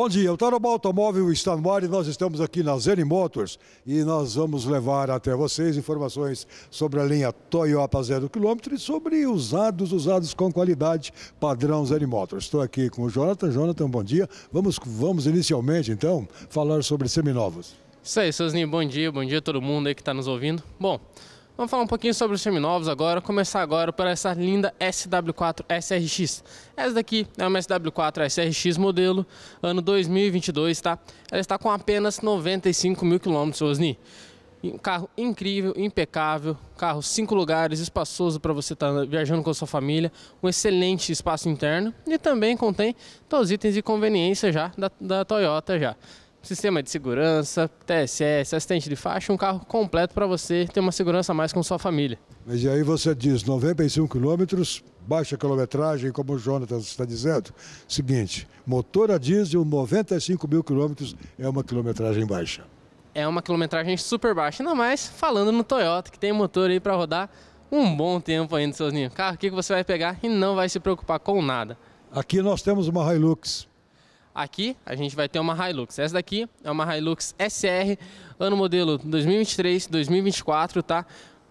Bom dia, o Taroba Automóvel está no ar e nós estamos aqui na Zen Motors e nós vamos levar até vocês informações sobre a linha Toyota zero quilômetro e sobre usados, usados com qualidade, padrão Zen Motors. Estou aqui com o Jonathan. Jonathan, bom dia. Vamos, vamos inicialmente, então, falar sobre seminovos. Isso aí, Sosninho, bom dia. Bom dia a todo mundo aí que está nos ouvindo. Bom, Vamos falar um pouquinho sobre os seminovos agora, começar agora por essa linda SW4 SRX. Essa daqui é uma SW4 SRX modelo, ano 2022, tá? Ela está com apenas 95 mil quilômetros, Osni. Um carro incrível, impecável, carro cinco lugares, espaçoso para você estar tá viajando com a sua família, um excelente espaço interno e também contém todos os itens de conveniência já da, da Toyota já sistema de segurança, TSS, assistente de faixa, um carro completo para você ter uma segurança a mais com sua família. Mas e aí você diz 95 quilômetros, baixa quilometragem, como o Jonathan está dizendo. Seguinte, motor a diesel, 95 mil quilômetros é uma quilometragem baixa. É uma quilometragem super baixa, ainda mais falando no Toyota, que tem motor aí para rodar um bom tempo ainda, seu Ninho. Carro que você vai pegar e não vai se preocupar com nada. Aqui nós temos uma Hilux Aqui a gente vai ter uma Hilux. Essa daqui é uma Hilux SR, ano modelo 2023, 2024, tá?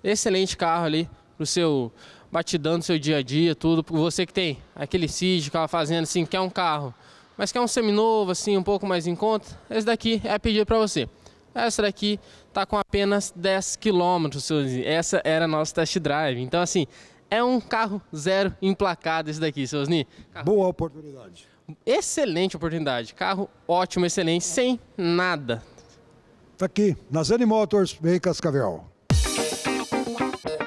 Excelente carro ali pro seu batidão do seu dia a dia, tudo. Você que tem aquele sítio, aquela fazenda, assim, quer um carro, mas quer um seminovo, assim, um pouco mais em conta, esse daqui é pedido para você. Essa daqui tá com apenas 10 km, essa era nosso test drive. Então, assim, é um carro zero emplacado esse daqui, Seusni. Boa oportunidade excelente oportunidade. Carro ótimo, excelente, sem nada. Tá aqui, na Zene Motors, em Cascavel.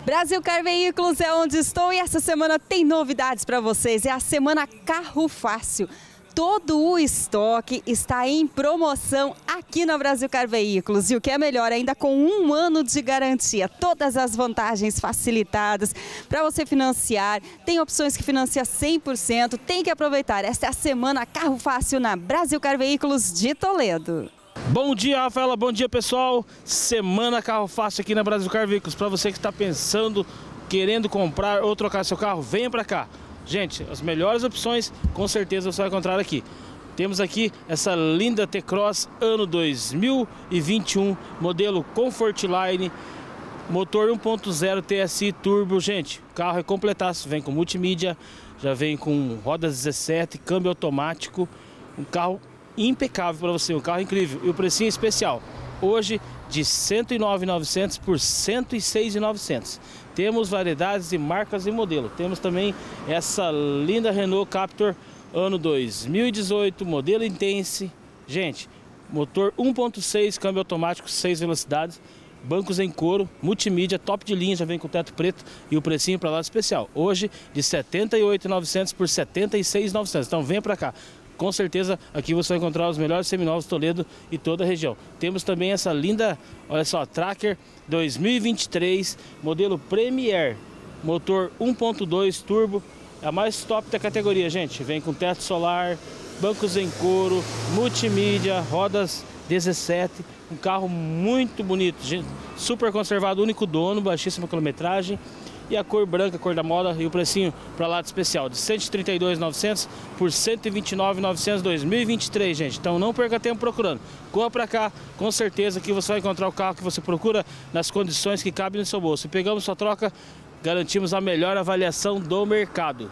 Brasil Car Veículos é onde estou e essa semana tem novidades para vocês. É a semana Carro Fácil todo o estoque está em promoção aqui na Brasil Car Veículos. E o que é melhor, ainda com um ano de garantia. Todas as vantagens facilitadas para você financiar. Tem opções que financia 100%. Tem que aproveitar. Esta é a semana Carro Fácil na Brasil Car Veículos de Toledo. Bom dia, Rafaela. Bom dia, pessoal. Semana Carro Fácil aqui na Brasil Car Veículos. Para você que está pensando, querendo comprar ou trocar seu carro, venha para cá. Gente, as melhores opções com certeza você vai encontrar aqui. Temos aqui essa linda T-Cross ano 2021, modelo Comfortline, motor 1.0 TSI turbo. Gente, o carro é completaço, vem com multimídia, já vem com rodas 17, câmbio automático, um carro impecável para você, um carro incrível e o precinho especial. Hoje de 109.900 por 106.900. Temos variedades de marcas e modelo. Temos também essa linda Renault Captur ano 2018, modelo Intense. Gente, motor 1.6, câmbio automático, 6 velocidades, bancos em couro, multimídia, top de linha, já vem com teto preto e o precinho para lá especial. Hoje, de 78.900 por 76.900. Então, vem para cá com certeza aqui você vai encontrar os melhores seminovos Toledo e toda a região. Temos também essa linda, olha só, Tracker 2023, modelo Premier, motor 1.2 turbo, é a mais top da categoria, gente. Vem com teto solar, bancos em couro, multimídia, rodas 17, um carro muito bonito, gente, super conservado, único dono, baixíssima quilometragem e a cor branca, a cor da moda e o precinho para lado especial de 132.900 por 129.900 2023, gente. Então não perca tempo procurando. Corra para cá, com certeza que você vai encontrar o carro que você procura nas condições que cabem no seu bolso. pegamos sua troca, garantimos a melhor avaliação do mercado.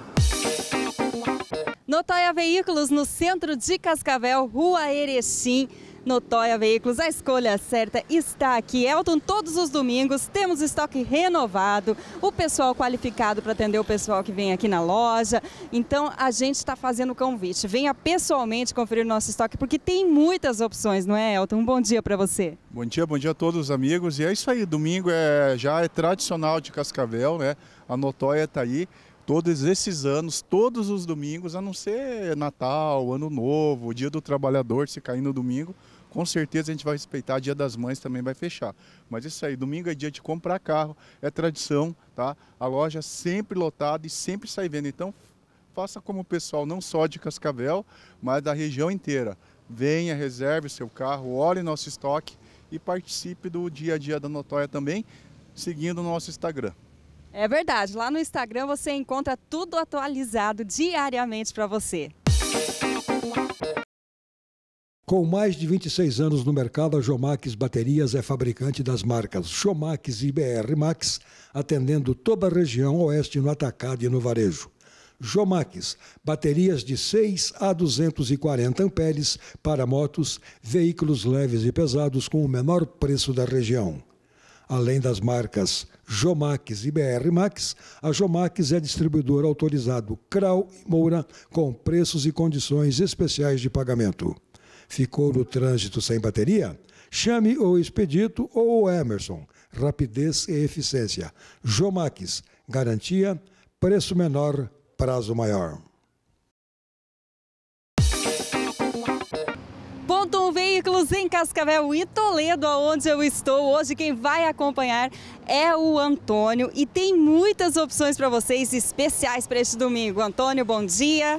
Notóia Veículos no centro de Cascavel, Rua Erechim. Notóia Veículos, a escolha certa está aqui. Elton, todos os domingos temos estoque renovado, o pessoal qualificado para atender o pessoal que vem aqui na loja. Então a gente está fazendo o convite. Venha pessoalmente conferir o nosso estoque, porque tem muitas opções, não é, Elton? Um bom dia para você. Bom dia, bom dia a todos os amigos. E é isso aí, domingo é, já é tradicional de Cascavel, né? A Notóia está aí todos esses anos, todos os domingos, a não ser Natal, Ano Novo, Dia do Trabalhador, se cair no domingo, com certeza a gente vai respeitar, Dia das Mães também vai fechar. Mas isso aí, domingo é dia de comprar carro, é tradição, tá? A loja sempre lotada e sempre sai vendo. Então, faça como o pessoal, não só de Cascavel, mas da região inteira. Venha, reserve seu carro, olhe nosso estoque e participe do dia a dia da Notória também, seguindo o nosso Instagram. É verdade. Lá no Instagram você encontra tudo atualizado diariamente para você. Com mais de 26 anos no mercado, a Jomax Baterias é fabricante das marcas Jomax e BR Max, atendendo toda a região oeste no atacado e no varejo. Jomax, baterias de 6 a 240 amperes para motos, veículos leves e pesados com o menor preço da região. Além das marcas Jomax e BR Max, a Jomax é distribuidor autorizado Krau e Moura com preços e condições especiais de pagamento. Ficou no trânsito sem bateria? Chame o Expedito ou o Emerson. Rapidez e eficiência. Jomax, garantia, preço menor, prazo maior. veículos em Cascavel e Toledo, onde eu estou. Hoje quem vai acompanhar é o Antônio e tem muitas opções para vocês especiais para este domingo. Antônio, bom dia.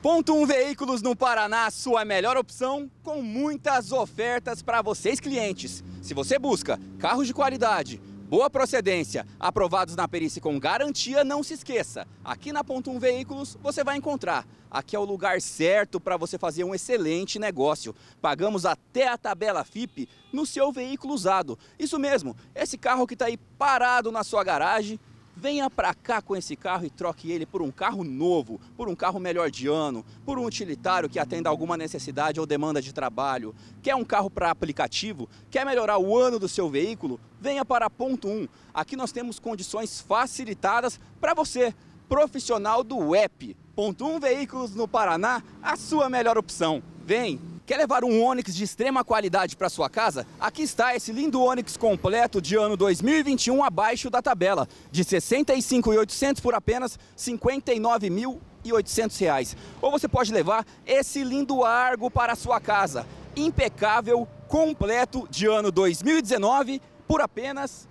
Ponto 1 um Veículos no Paraná, sua melhor opção com muitas ofertas para vocês clientes. Se você busca carros de qualidade, boa procedência, aprovados na perícia com garantia, não se esqueça. Aqui na Ponto 1 Veículos você vai encontrar. Aqui é o lugar certo para você fazer um excelente negócio. Pagamos até a tabela FIP no seu veículo usado. Isso mesmo, esse carro que está aí parado na sua garagem, venha para cá com esse carro e troque ele por um carro novo, por um carro melhor de ano, por um utilitário que atenda alguma necessidade ou demanda de trabalho. Quer um carro para aplicativo? Quer melhorar o ano do seu veículo? Venha para Ponto 1. Aqui nós temos condições facilitadas para você, profissional do EP. Ponto 1 Veículos no Paraná, a sua melhor opção. Vem! Quer levar um Onix de extrema qualidade para sua casa? Aqui está esse lindo Onix completo de ano 2021 abaixo da tabela, de 65.800 por apenas 59.800 reais. Ou você pode levar esse lindo Argo para sua casa, impecável, completo de ano 2019 por apenas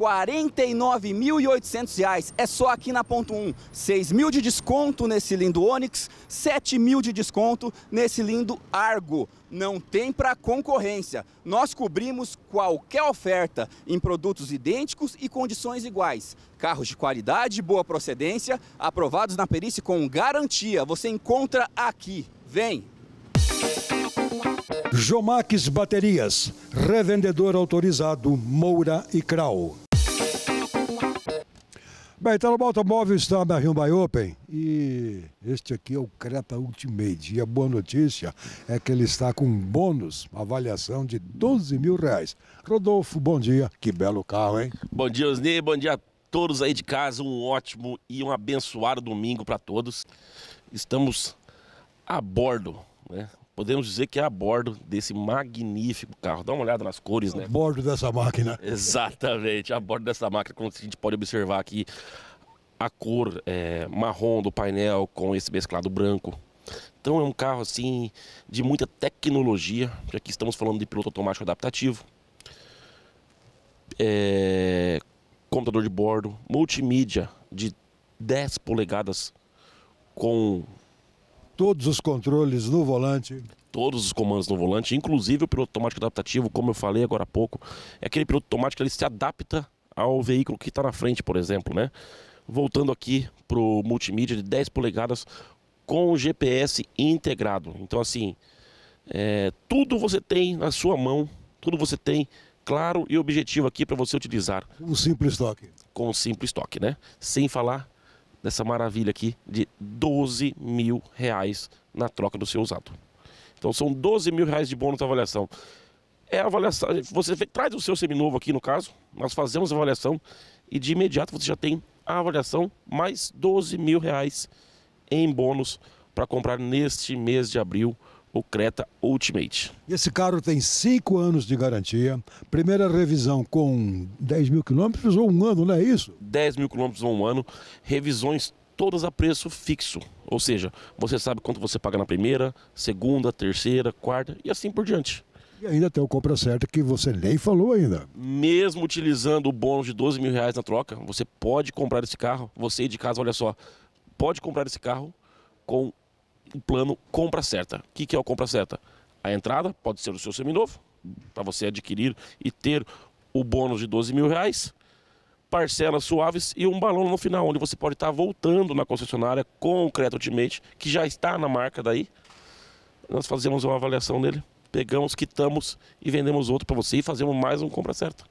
49.800 reais. É só aqui na ponto 1. 6 mil de desconto nesse lindo Onix, 7 mil de desconto nesse lindo Argo. Não tem para concorrência. Nós cobrimos qualquer oferta em produtos idênticos e condições iguais. Carros de qualidade, boa procedência, aprovados na perícia com garantia. Você encontra aqui. Vem! Jomax Baterias, revendedor autorizado Moura e Krau Bem, então no automóvel está na Hyundai Open e este aqui é o Creta Ultimate. E a boa notícia é que ele está com um bônus, uma avaliação de 12 mil reais. Rodolfo, bom dia. Que belo carro, hein? Bom dia, Osni. Bom dia a todos aí de casa. Um ótimo e um abençoado domingo para todos. Estamos a bordo, né? podemos dizer que é a bordo desse magnífico carro. Dá uma olhada nas cores, né? A bordo dessa máquina. Exatamente, a bordo dessa máquina, como a gente pode observar aqui, a cor é, marrom do painel com esse mesclado branco. Então é um carro assim de muita tecnologia, já que estamos falando de piloto automático adaptativo. É, computador de bordo, multimídia de 10 polegadas com todos os controles no volante. Todos os comandos no volante, inclusive o piloto automático adaptativo, como eu falei agora há pouco. É aquele piloto automático que ele se adapta ao veículo que está na frente, por exemplo, né? Voltando aqui para o multimídia de 10 polegadas com o GPS integrado. Então, assim, é, tudo você tem na sua mão, tudo você tem claro e objetivo aqui para você utilizar. Um simples toque. Com um simples toque, né? Sem falar dessa maravilha aqui de 12 mil reais na troca do seu usado. Então são 12 mil reais de bônus de avaliação. É a avaliação. Você traz o seu seminovo aqui no caso, nós fazemos a avaliação e de imediato você já tem a avaliação mais 12 mil reais em bônus para comprar neste mês de abril o Creta Ultimate. Esse carro tem cinco anos de garantia, primeira revisão com 10 mil quilômetros ou um ano, não é isso? 10 mil quilômetros ou um ano, revisões todas a preço fixo, ou seja, você sabe quanto você paga na primeira, segunda, terceira, quarta e assim por diante. E ainda tem o compra certa que você nem falou ainda. Mesmo utilizando o bônus de 12 mil reais na troca, você pode comprar esse carro, você de casa, olha só, pode comprar esse carro com o plano compra certa. O que, que é o compra certa? A entrada pode ser o seu seminovo, para você adquirir e ter o bônus de 12 mil reais, parcelas suaves e um balão no final, onde você pode estar voltando na concessionária com o Creta Ultimate, que já está na marca daí. Nós fazemos uma avaliação dele, pegamos, quitamos e vendemos outro para você e fazemos mais um compra certa.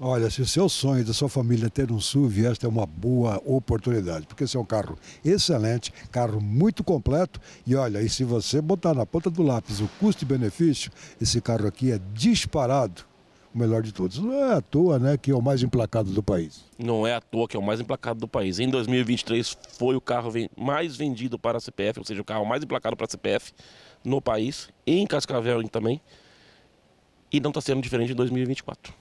Olha, se o seu sonho da sua família é ter um SUV, esta é uma boa oportunidade, porque esse é um carro excelente, carro muito completo e olha, e se você botar na ponta do lápis o custo e benefício, esse carro aqui é disparado o melhor de todos. Não é à toa, né, que é o mais emplacado do país. Não é à toa que é o mais emplacado do país. Em 2023 foi o carro mais vendido para a CPF, ou seja, o carro mais emplacado para a CPF no país, em Cascavel também. E não está sendo diferente em 2024.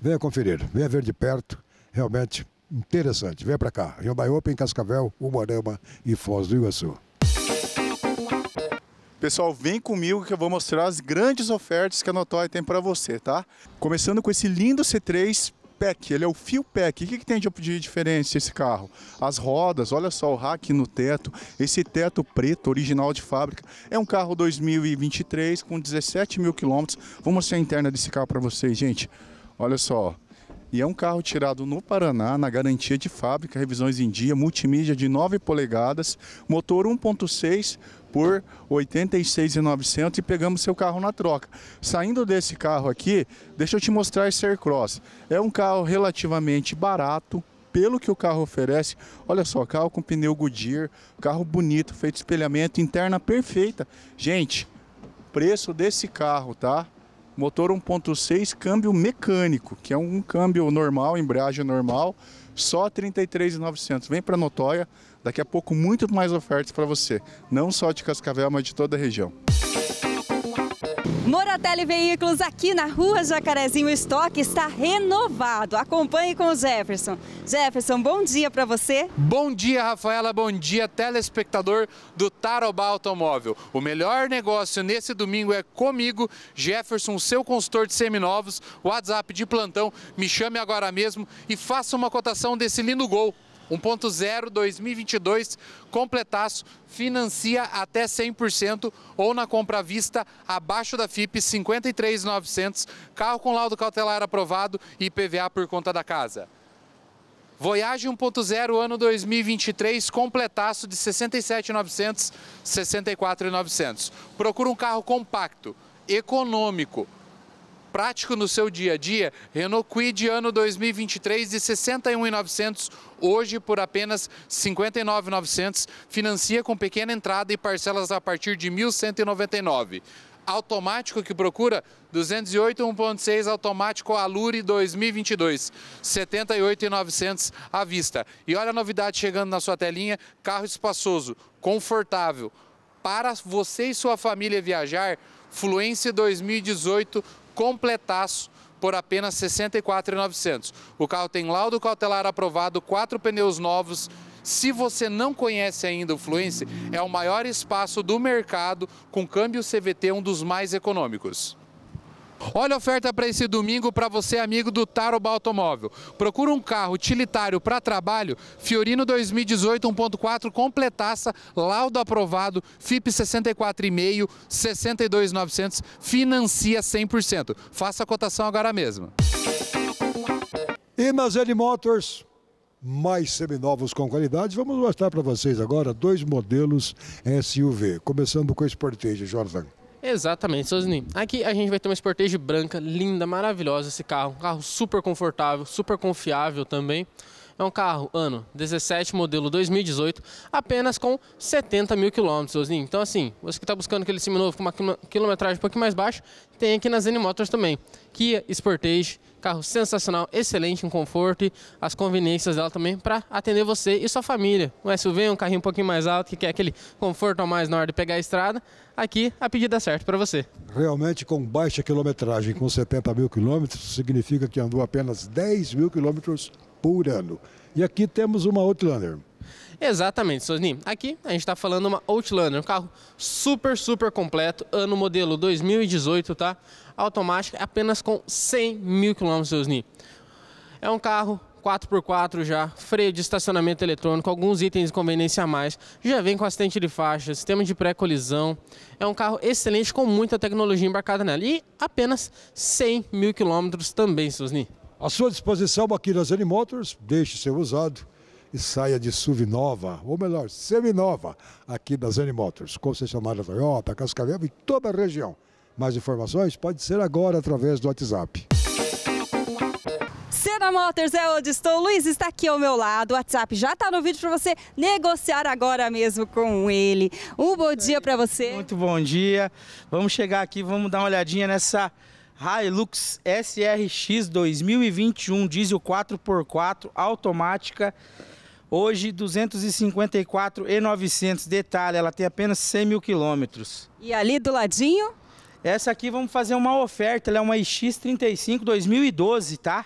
Venha conferir, venha ver de perto, realmente interessante. Venha para cá, em Obaiopa, em Cascavel, Umuarama e Foz do Iguaçu. Pessoal, vem comigo que eu vou mostrar as grandes ofertas que a Notóia tem para você, tá? Começando com esse lindo C3 Pack, ele é o Fio Pack. O que, que tem de, de diferença esse carro? As rodas, olha só o rack no teto, esse teto preto, original de fábrica. É um carro 2023 com 17 mil quilômetros. Vou mostrar a interna desse carro para vocês, gente. Olha só. E é um carro tirado no Paraná, na garantia de fábrica, revisões em dia, multimídia de 9 polegadas, motor 1.6 por 86,900 e pegamos seu carro na troca. Saindo desse carro aqui, deixa eu te mostrar esse Aircross. É um carro relativamente barato, pelo que o carro oferece. Olha só, carro com pneu Goodyear, carro bonito, feito espelhamento, interna perfeita. Gente, preço desse carro, tá? motor 1.6, câmbio mecânico, que é um câmbio normal, embreagem normal, só 33.900. Vem para Notóia, daqui a pouco muito mais ofertas para você, não só de Cascavel, mas de toda a região. Moratelli Veículos aqui na Rua Jacarezinho Estoque está renovado. Acompanhe com o Jefferson. Jefferson, bom dia para você. Bom dia, Rafaela. Bom dia, telespectador do Tarobá Automóvel. O melhor negócio nesse domingo é comigo, Jefferson, seu consultor de seminovos. WhatsApp de plantão. Me chame agora mesmo e faça uma cotação desse lindo gol 1.0 2022, completaço, financia até 100% ou na compra à vista abaixo da FIP 53.900, carro com laudo cautelar aprovado e PVA por conta da casa. Voyage 1.0 ano 2023, completaço de 67.900, 64.900. Procura um carro compacto, econômico, prático no seu dia a dia, Renault Quid ano 2023 de 61.900, hoje por apenas 59.900, financia com pequena entrada e parcelas a partir de 1.199 automático que procura, 208 1.6 automático Alure 2022, 78.900 à vista. E olha a novidade chegando na sua telinha, carro espaçoso, confortável. Para você e sua família viajar, Fluence 2018 completaço por apenas R$ 64,900. O carro tem laudo cautelar aprovado, quatro pneus novos. Se você não conhece ainda o Fluence, é o maior espaço do mercado com câmbio CVT, um dos mais econômicos. Olha a oferta para esse domingo para você, amigo do Taroba Automóvel. Procura um carro utilitário para trabalho, Fiorino 2018 1.4 completaça, laudo aprovado, FIP 64,5, 62,900, financia 100%. Faça a cotação agora mesmo. E Motors, mais seminovos com qualidade. Vamos mostrar para vocês agora dois modelos SUV, começando com o Sportage, Jordan. Exatamente, Sozini. Aqui a gente vai ter uma Sportage branca, linda, maravilhosa esse carro. Um carro super confortável, super confiável também. É um carro ano 17, modelo 2018, apenas com 70 mil quilômetros, Então, assim, você que está buscando aquele seminovo com uma quilometragem um pouquinho mais baixa, tem aqui na Zen Motors também. Kia Sportage Carro sensacional, excelente em conforto e as conveniências dela também para atender você e sua família. Um SUV, um carrinho um pouquinho mais alto que quer aquele conforto a mais na hora de pegar a estrada, aqui a pedida certa para você. Realmente com baixa quilometragem, com 70 mil quilômetros, significa que andou apenas 10 mil quilômetros por ano. E aqui temos uma Outlander. Exatamente, Sosni. Aqui a gente está falando uma Outlander, um carro super, super completo, ano modelo 2018, tá? Automática, apenas com 100 mil quilômetros, Sosni. É um carro 4x4 já, freio de estacionamento eletrônico, alguns itens de conveniência a mais, já vem com assistente de faixa, sistema de pré-colisão. É um carro excelente com muita tecnologia embarcada nela e apenas 100 mil quilômetros também, Sosni. À sua disposição, aqui Baquiras Motors, deixe seu usado e saia de SUV nova, ou melhor, semi-nova, aqui da Zen Motors, concessionária Toyota, Cascavel e toda a região. Mais informações pode ser agora através do WhatsApp. Cena Motors é onde estou. O Luiz está aqui ao meu lado. O WhatsApp já está no vídeo para você negociar agora mesmo com ele. Um bom dia para você. Muito bom dia. Vamos chegar aqui, vamos dar uma olhadinha nessa Hilux SRX 2021 diesel 4x4 automática Hoje, 254,900. Detalhe, ela tem apenas 100 mil quilômetros. E ali do ladinho? Essa aqui vamos fazer uma oferta. Ela é uma iX35 2012, tá?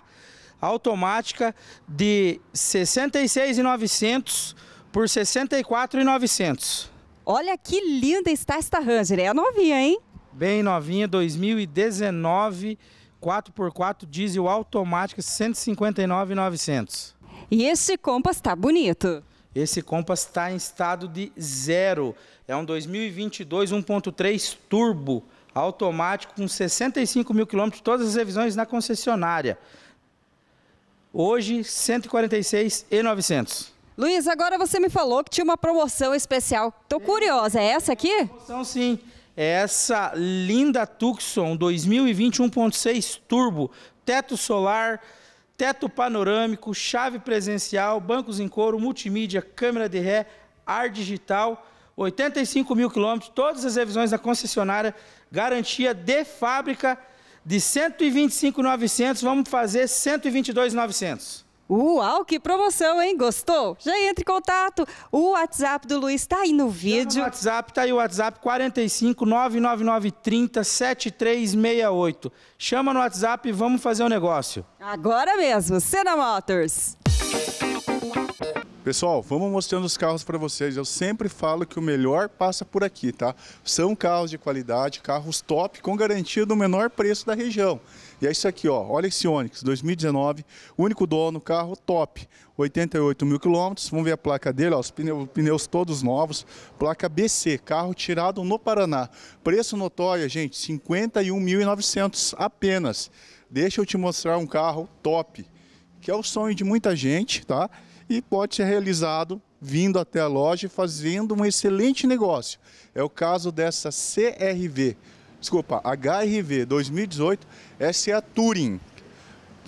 Automática de 66,900 por 64,900. Olha que linda está esta Ranger. É novinha, hein? Bem novinha, 2019, 4x4 diesel automática, 159,900. E esse Compass está bonito. Esse Compass está em estado de zero. É um 2022 1.3 turbo, automático, com 65 mil quilômetros, todas as revisões na concessionária. Hoje, 146 e 900. Luiz, agora você me falou que tinha uma promoção especial. Estou é. curiosa, é essa aqui? Promoção sim. É essa linda Tucson 2020 1.6 turbo, teto solar, teto panorâmico, chave presencial, bancos em couro, multimídia, câmera de ré, ar digital, 85 mil quilômetros, todas as revisões da concessionária, garantia de fábrica de 125.900, vamos fazer 122.900. Uau, que promoção, hein? Gostou? Já entre em contato. O WhatsApp do Luiz está aí no vídeo. O WhatsApp, está aí o WhatsApp 45 99930 7368. Chama no WhatsApp e vamos fazer o um negócio. Agora mesmo, Senna Motors. Pessoal, vamos mostrando os carros para vocês. Eu sempre falo que o melhor passa por aqui, tá? São carros de qualidade, carros top com garantia do menor preço da região. E é isso aqui, ó. Olha esse Onix 2019, único dono, carro top, 88 mil quilômetros. Vamos ver a placa dele, ó, os pneus, pneus todos novos, placa BC, carro tirado no Paraná. Preço notório, gente, 51.900 apenas. Deixa eu te mostrar um carro top, que é o sonho de muita gente, tá? E pode ser realizado vindo até a loja e fazendo um excelente negócio. É o caso dessa CRV desculpa, HRV 2018, essa é a Touring. O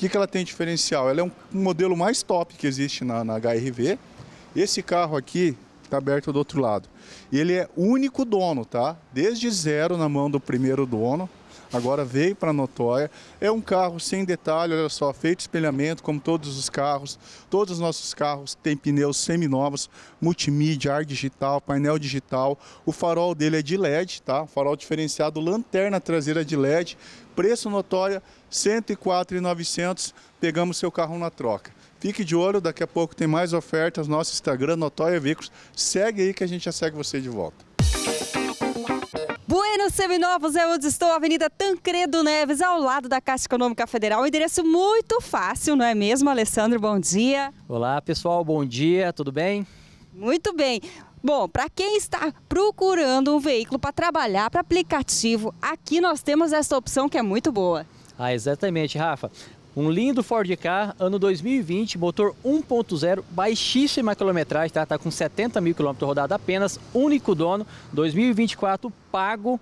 que, que ela tem de diferencial? Ela é um, um modelo mais top que existe na, na HRV. Esse carro aqui está aberto do outro lado. E ele é único dono, tá? Desde zero na mão do primeiro dono agora veio para a notória. É um carro sem detalhe, olha só, feito espelhamento, como todos os carros. Todos os nossos carros têm pneus seminovos, multimídia, ar digital, painel digital. O farol dele é de LED, tá? farol diferenciado, lanterna traseira de LED. Preço notória, 104,900. Pegamos seu carro na troca. Fique de olho, daqui a pouco tem mais ofertas. Nosso Instagram, Notória Veículos. Segue aí que a gente já segue você de volta. Buenos Seminovos é onde estou, Avenida Tancredo Neves, ao lado da Caixa Econômica Federal. Um endereço muito fácil, não é mesmo, Alessandro? Bom dia. Olá, pessoal, bom dia, tudo bem? Muito bem. Bom, para quem está procurando um veículo para trabalhar, para aplicativo, aqui nós temos essa opção que é muito boa. Ah, exatamente, Rafa. Um lindo Ford Ka, ano 2020, motor 1.0, baixíssima quilometragem, tá? Tá com 70 mil quilômetros rodados apenas, único dono, 2024 pago,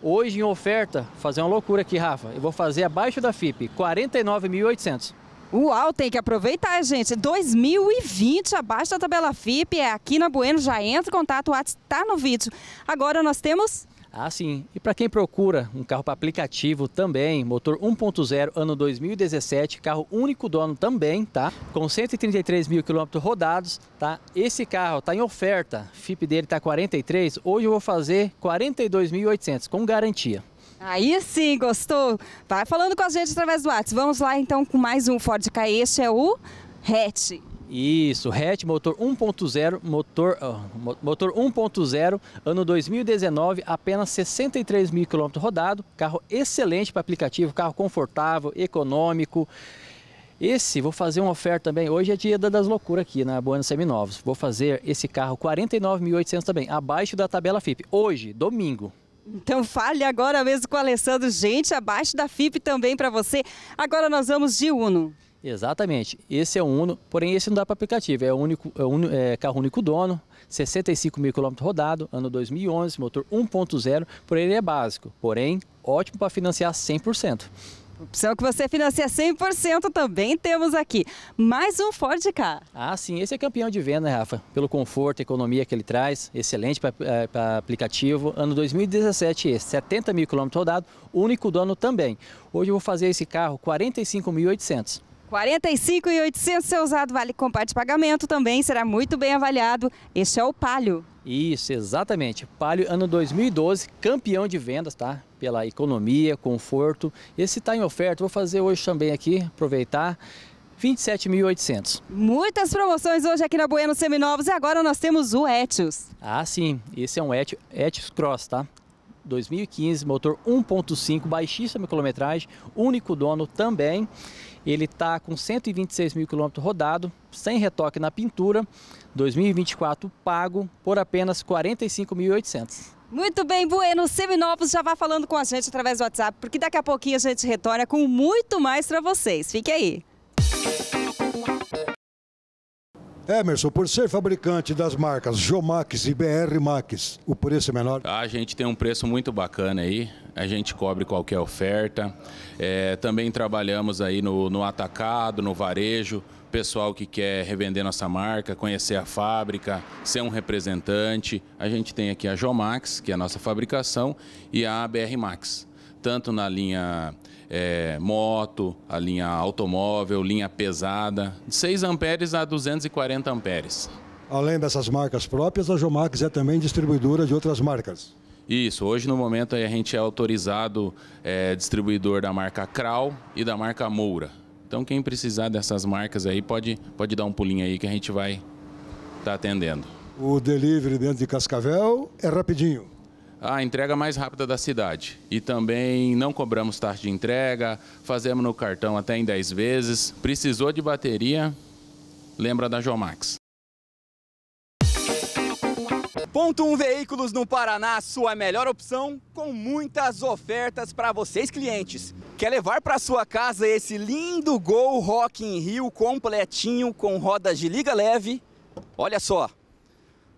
hoje em oferta. Fazer uma loucura aqui, Rafa. Eu vou fazer abaixo da FIP, 49.800. Uau, tem que aproveitar, gente. 2020, abaixo da tabela FIP, é aqui na Bueno, já entra em contato, o WhatsApp tá no vídeo. Agora nós temos ah, sim. E para quem procura um carro para aplicativo também, motor 1.0, ano 2017, carro único dono também, tá? Com 133 mil quilômetros rodados, tá? Esse carro tá em oferta, FIP dele está 43, hoje eu vou fazer 42.800, com garantia. Aí sim, gostou? Vai falando com a gente através do WhatsApp. Vamos lá então com mais um Ford Ka, este é o hatch. Isso, hatch motor 1.0, motor, ah, motor 1.0, ano 2019, apenas 63 mil quilômetros rodado, carro excelente para aplicativo, carro confortável, econômico. Esse, vou fazer uma oferta também, hoje é dia das loucuras aqui na Buenos Seminovos, vou fazer esse carro 49.800 também, abaixo da tabela FIP, hoje, domingo. Então fale agora mesmo com o Alessandro, gente, abaixo da FIP também para você. Agora nós vamos de Uno. Exatamente. Esse é o Uno, porém esse não dá para aplicativo. É, único, é, un, é carro único dono, 65 mil quilômetros rodado, ano 2011, motor 1.0, porém ele é básico. Porém, ótimo para financiar 100%. É Opção que você financia 100% também temos aqui. Mais um Ford Car. Ah, sim. Esse é campeão de venda, Rafa. Pelo conforto, economia que ele traz. Excelente para é, aplicativo. Ano 2017 esse. 70 mil quilômetros rodados. Único dono também. Hoje eu vou fazer esse carro 45.800. 45 e 800 seu usado vale com parte de pagamento também será muito bem avaliado. Este é o Palio. Isso, exatamente. Palio ano 2012, campeão de vendas, tá? Pela economia, conforto. Esse está em oferta. Vou fazer hoje também aqui, aproveitar. 27.800. Muitas promoções hoje aqui na Bueno Seminovos e agora nós temos o Etios. Ah, sim. Esse é um Etios, Etios Cross, tá? 2015, motor 1.5, baixíssima quilometragem, único dono também. Ele está com 126 mil quilômetros rodado, sem retoque na pintura, 2024 pago por apenas 45.800. Muito bem, Bueno, Seminópolis já vai falando com a gente através do WhatsApp, porque daqui a pouquinho a gente retorna com muito mais para vocês. Fique aí. Emerson, por ser fabricante das marcas Jomax e BR Max, o preço é menor? A gente tem um preço muito bacana aí, a gente cobre qualquer oferta. É, também trabalhamos aí no, no atacado, no varejo, pessoal que quer revender nossa marca, conhecer a fábrica, ser um representante. A gente tem aqui a Jomax, que é a nossa fabricação, e a BR Max, tanto na linha é, moto, a linha automóvel, linha pesada, de 6 amperes a 240 amperes. Além dessas marcas próprias, a Jomax é também distribuidora de outras marcas. Isso, hoje no momento a gente é autorizado é, distribuidor da marca Kral e da marca Moura. Então quem precisar dessas marcas aí pode, pode dar um pulinho aí que a gente vai estar tá atendendo. O delivery dentro de Cascavel é rapidinho a entrega mais rápida da cidade. E também não cobramos taxa de entrega, fazemos no cartão até em 10 vezes. Precisou de bateria? Lembra da Jomax. Ponto 1 um Veículos no Paraná, sua melhor opção, com muitas ofertas para vocês clientes. Quer levar para sua casa esse lindo Gol Rock in Rio completinho com rodas de liga leve? Olha só,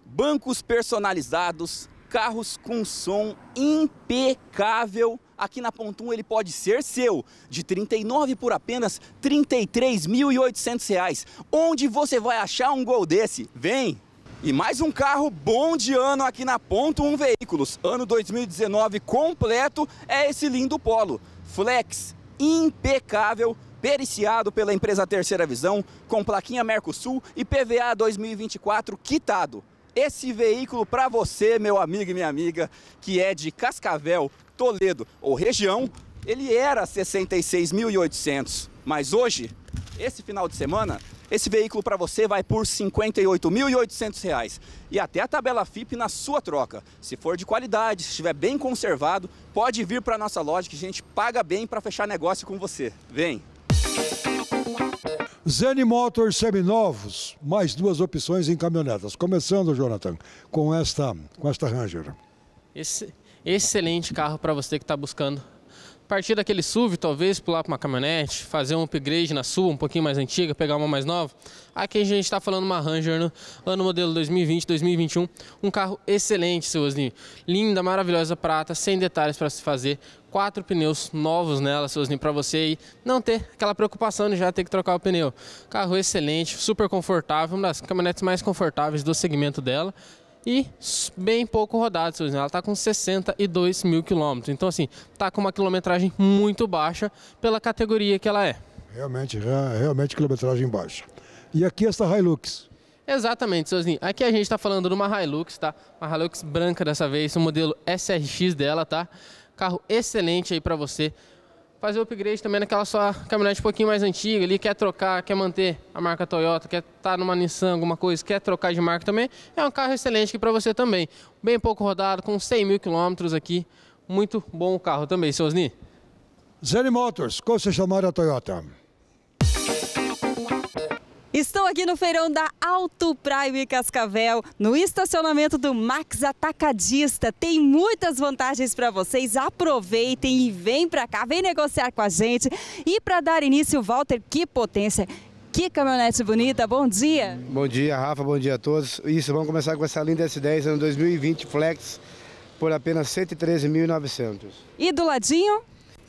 bancos personalizados, carros com som impecável. Aqui na Pontum ele pode ser seu, de 39 por apenas R$ 33.800. Onde você vai achar um gol desse? Vem! E mais um carro bom de ano aqui na Ponto 1 Veículos. Ano 2019 completo é esse lindo Polo. Flex, impecável, periciado pela empresa Terceira Visão, com plaquinha Mercosul e PVA 2024 quitado esse veículo para você, meu amigo e minha amiga, que é de Cascavel, Toledo ou região, ele era 66.800, mas hoje, esse final de semana, esse veículo para você vai por R$ 58.800 e até a tabela FIP na sua troca. Se for de qualidade, se estiver bem conservado, pode vir para a nossa loja que a gente paga bem para fechar negócio com você. Vem! Zen Motors seminovos, mais duas opções em caminhonetas. Começando, Jonathan, com esta, com esta Ranger. Esse, excelente carro para você que está buscando partir daquele SUV, talvez pular para uma caminhonete, fazer um upgrade na sua, um pouquinho mais antiga, pegar uma mais nova. Aqui a gente está falando uma Ranger, né? ano modelo 2020, 2021. Um carro excelente, seu Osni. Linda, maravilhosa prata, sem detalhes para se fazer. Quatro pneus novos nela, seu Osni, para você aí não ter aquela preocupação de já ter que trocar o pneu. Carro excelente, super confortável, uma das caminhonetes mais confortáveis do segmento dela e bem pouco rodada, ela está com 62 mil quilômetros. Então, assim, está com uma quilometragem muito baixa pela categoria que ela é. Realmente, é, realmente quilometragem baixa. E aqui essa Hilux? Exatamente, Sozinho. Aqui a gente está falando de uma Hilux, tá? Uma Hilux branca dessa vez, o modelo SRX dela, tá? Carro excelente aí para você fazer o upgrade também naquela sua caminhonete um pouquinho mais antiga ali, quer trocar, quer manter a marca Toyota, quer estar tá numa Nissan, alguma coisa, quer trocar de marca também, é um carro excelente aqui para você também. Bem pouco rodado, com 100 mil quilômetros aqui, muito bom o carro também, seu Osni. se Motors, a Toyota. Estou aqui no feirão da Alto Prime Cascavel, no estacionamento do Max Atacadista. Tem muitas vantagens para vocês. Aproveitem e vem para cá, vem negociar com a gente. E para dar início, Walter, que potência! Que caminhonete bonita, bom dia! Bom dia, Rafa, bom dia a todos. Isso, vamos começar com essa linda S10 ano 2020 Flex por apenas 113.900. E do ladinho?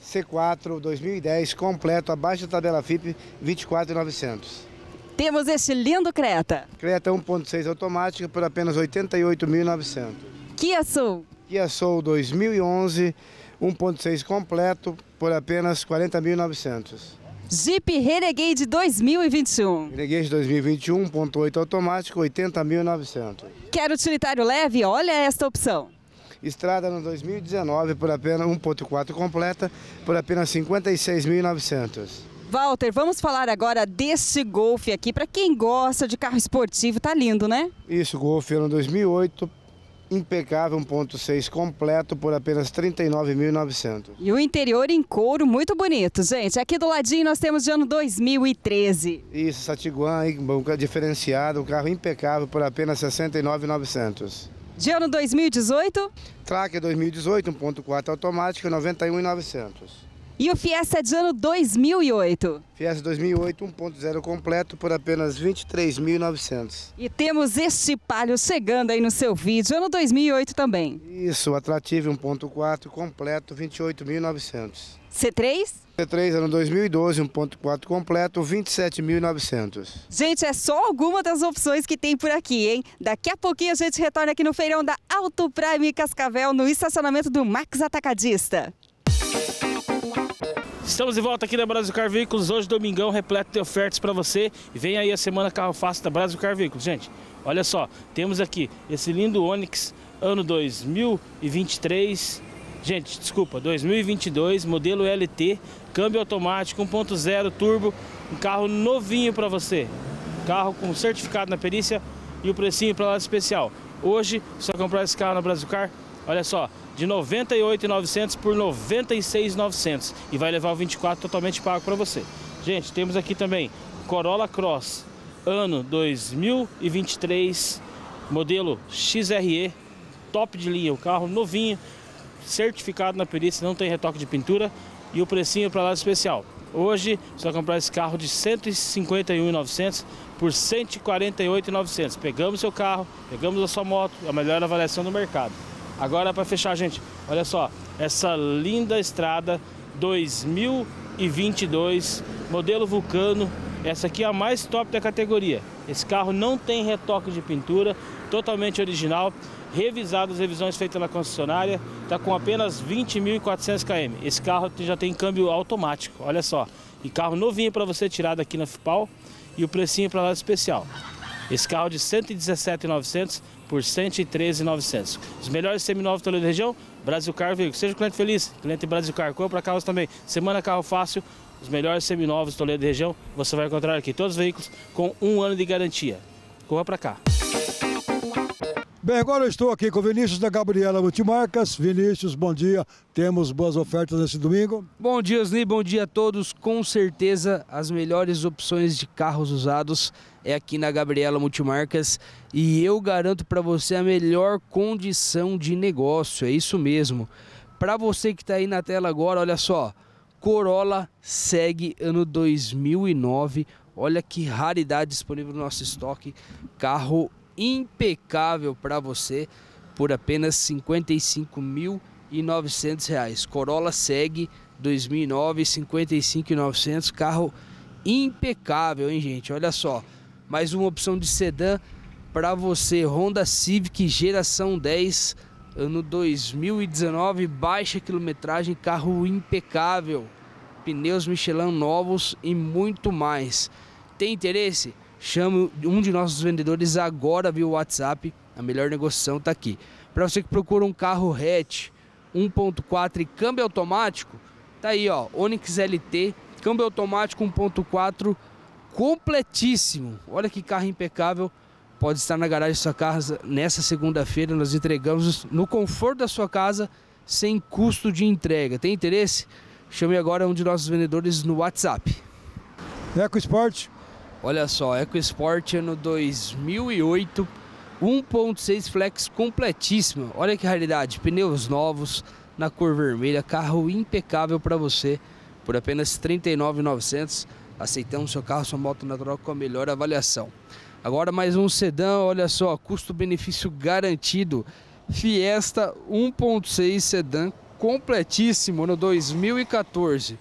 C4 2010 completo, abaixo da tabela FIP, 24.900. Temos este lindo Creta. Creta 1.6 automática por apenas 88.900. Kia Soul. Kia Soul 2011, 1.6 completo por apenas 40.900. Jeep Renegade 2021. Renegade 2021, 1.8 automático, 80.900. Quer utilitário leve? Olha esta opção. Estrada no 2019 por apenas 1.4 completa, por apenas 56.900. Walter, vamos falar agora desse Golf aqui. Para quem gosta de carro esportivo, tá lindo, né? Isso, Golf ano 2008, impecável, 1.6 completo por apenas 39.900. E o interior em couro muito bonito, gente. Aqui do ladinho nós temos de ano 2013. Isso, Satiguan, banca diferenciado, um carro impecável por apenas 69.900. De ano 2018? Tracker 2018, 1.4 automático, 91.900. E o Fiesta de ano 2008? Fiesta 2008 1.0 completo por apenas 23.900. E temos este Palio chegando aí no seu vídeo, ano 2008 também. Isso, atrativo 1.4 completo 28.900. C3? C3 ano 2012, 1.4 completo, 27.900. Gente, é só alguma das opções que tem por aqui, hein? Daqui a pouquinho a gente retorna aqui no feirão da Auto Prime Cascavel, no estacionamento do Max Atacadista. Estamos de volta aqui na Brasil Car Veículos, hoje domingão repleto de ofertas para você. Vem aí a semana carro fácil da Brasil Car Veículos, gente. Olha só, temos aqui esse lindo Onix ano 2023, gente, desculpa, 2022, modelo LT, câmbio automático 1.0 turbo, um carro novinho para você. Carro com certificado na perícia e o precinho para lá especial. Hoje, só comprar esse carro na Brasil Car, olha só, de 98,900 por 96,900 e vai levar o 24 totalmente pago para você. Gente, temos aqui também Corolla Cross, ano 2023, modelo XRE, top de linha, o carro novinho, certificado na perícia, não tem retoque de pintura e o precinho para lá especial. Hoje você vai comprar esse carro de 151.900 por 148.900. Pegamos seu carro, pegamos a sua moto, a melhor avaliação do mercado. Agora para fechar, gente, olha só, essa linda estrada 2022, modelo Vulcano. Essa aqui é a mais top da categoria. Esse carro não tem retoque de pintura, totalmente original, revisado as revisões feitas na concessionária, está com apenas 20.400 km. Esse carro já tem câmbio automático, olha só. E carro novinho para você tirar daqui na FIPAL e o precinho para lá é especial. Esse carro de 117.900 por 113,900. Os melhores seminovos da região, Brasil Car Veículos. Seja um cliente feliz, cliente Brasil Car. Compra carros também. Semana Carro Fácil, os melhores seminovos Toledo região, você vai encontrar aqui. Todos os veículos com um ano de garantia. Corra para cá. Bem, agora eu estou aqui com o Vinícius da Gabriela Multimarcas. Vinícius, bom dia. Temos boas ofertas nesse domingo. Bom dia, Osni. Bom dia a todos. Com certeza, as melhores opções de carros usados é aqui na Gabriela Multimarcas. E eu garanto para você a melhor condição de negócio. É isso mesmo. Para você que está aí na tela agora, olha só. Corolla segue ano 2009. Olha que raridade disponível no nosso estoque. Carro impecável para você por apenas R$ 55.900. Corolla segue 2009, 55.900, carro impecável, hein, gente? Olha só, mais uma opção de sedã para você, Honda Civic geração 10, ano 2019, baixa quilometragem, carro impecável, pneus Michelin novos e muito mais. Tem interesse? Chame um de nossos vendedores agora via WhatsApp. A melhor negociação está aqui. Para você que procura um carro hatch 1.4 e câmbio automático, tá aí, ó, Onix LT, câmbio automático 1.4 completíssimo. Olha que carro impecável. Pode estar na garagem da sua casa nessa segunda-feira. Nós entregamos no conforto da sua casa sem custo de entrega. Tem interesse? Chame agora um de nossos vendedores no WhatsApp. EcoSport, Esporte Olha só, EcoSport ano 2008, 1.6 flex completíssimo. Olha que raridade, pneus novos na cor vermelha, carro impecável para você por apenas R$ 39.900. Aceitamos seu carro, sua moto na troca com a melhor avaliação. Agora mais um sedã, olha só, custo-benefício garantido. Fiesta 1.6 sedã completíssimo no 2014.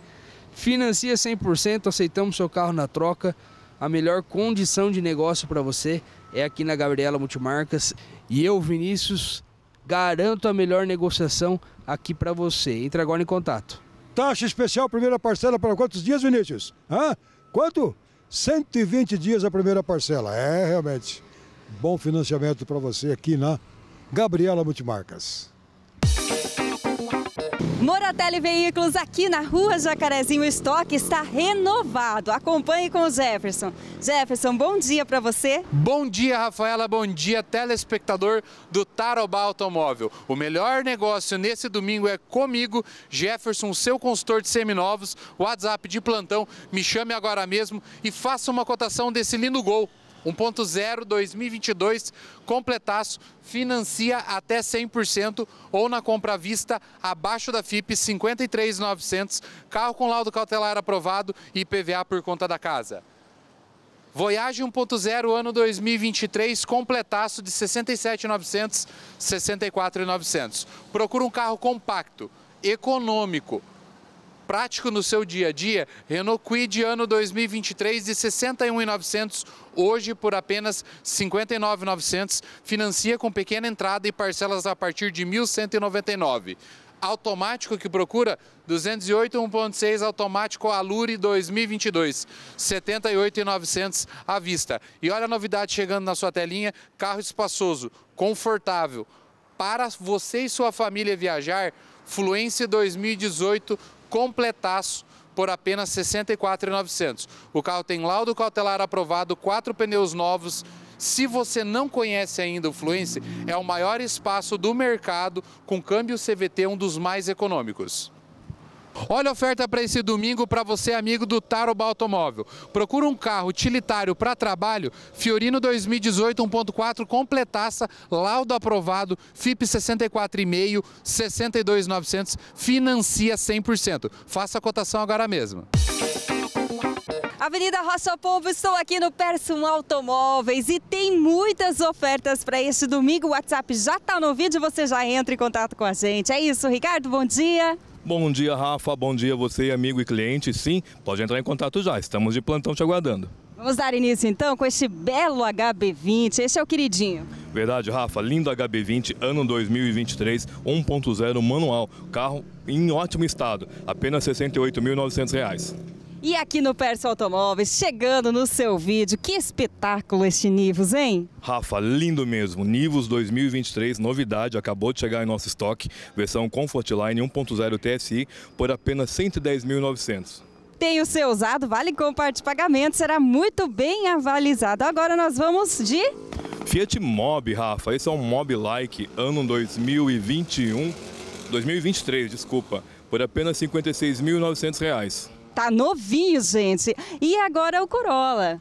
Financia 100%, aceitamos seu carro na troca a melhor condição de negócio para você é aqui na Gabriela Multimarcas. E eu, Vinícius, garanto a melhor negociação aqui para você. Entre agora em contato. Taxa especial, primeira parcela para quantos dias, Vinícius? Hã? Quanto? 120 dias a primeira parcela. É, realmente. Bom financiamento para você aqui na Gabriela Multimarcas. Moratelli Veículos aqui na Rua Jacarezinho Estoque está renovado. Acompanhe com o Jefferson. Jefferson, bom dia para você. Bom dia, Rafaela. Bom dia, telespectador do Tarobá Automóvel. O melhor negócio nesse domingo é comigo, Jefferson, seu consultor de seminovos. WhatsApp de plantão. Me chame agora mesmo e faça uma cotação desse lindo gol 1.0 2022, completaço, financia até 100% ou na compra à vista abaixo da FIP 53.900, carro com laudo cautelar aprovado e PVA por conta da casa. Voyage 1.0 ano 2023, completaço de 67.900, 64.900. Procura um carro compacto, econômico, prático no seu dia a dia, Renault Quid ano 2023 de 61.900, hoje por apenas 59.900, financia com pequena entrada e parcelas a partir de 1.199 automático que procura, 208 1.6 automático Alure 2022, 78.900 à vista. E olha a novidade chegando na sua telinha, carro espaçoso, confortável. Para você e sua família viajar, Fluence 2018 completaço por apenas R$ 64,900. O carro tem laudo cautelar aprovado, quatro pneus novos. Se você não conhece ainda o Fluence, é o maior espaço do mercado com câmbio CVT, um dos mais econômicos. Olha a oferta para esse domingo para você, amigo do Taroba Automóvel. Procura um carro utilitário para trabalho, Fiorino 2018 1.4 completaça, laudo aprovado, FIP 64,5, 62,900, financia 100%. Faça a cotação agora mesmo. Avenida Rocha Povo estou aqui no Persum Automóveis e tem muitas ofertas para este domingo. O WhatsApp já está no vídeo, você já entra em contato com a gente. É isso, Ricardo, bom dia. Bom dia, Rafa. Bom dia você, amigo e cliente. Sim, pode entrar em contato já. Estamos de plantão te aguardando. Vamos dar início então com este belo HB20. Esse é o queridinho. Verdade, Rafa. Lindo HB20, ano 2023, 1.0 manual. Carro em ótimo estado. Apenas R$ 68.900. E aqui no Perso Automóveis, chegando no seu vídeo, que espetáculo este Nivus, hein? Rafa, lindo mesmo. Nivus 2023, novidade, acabou de chegar em nosso estoque, versão Comfortline 1.0 TSI por apenas 110.900. Tem o seu usado, vale com parte de pagamento, será muito bem avalizado. Agora nós vamos de Fiat Mobi, Rafa. Esse é um Mobi Like ano 2021, 2023, desculpa, por apenas R$ 56.900. Tá novinho, gente. E agora é o Corolla.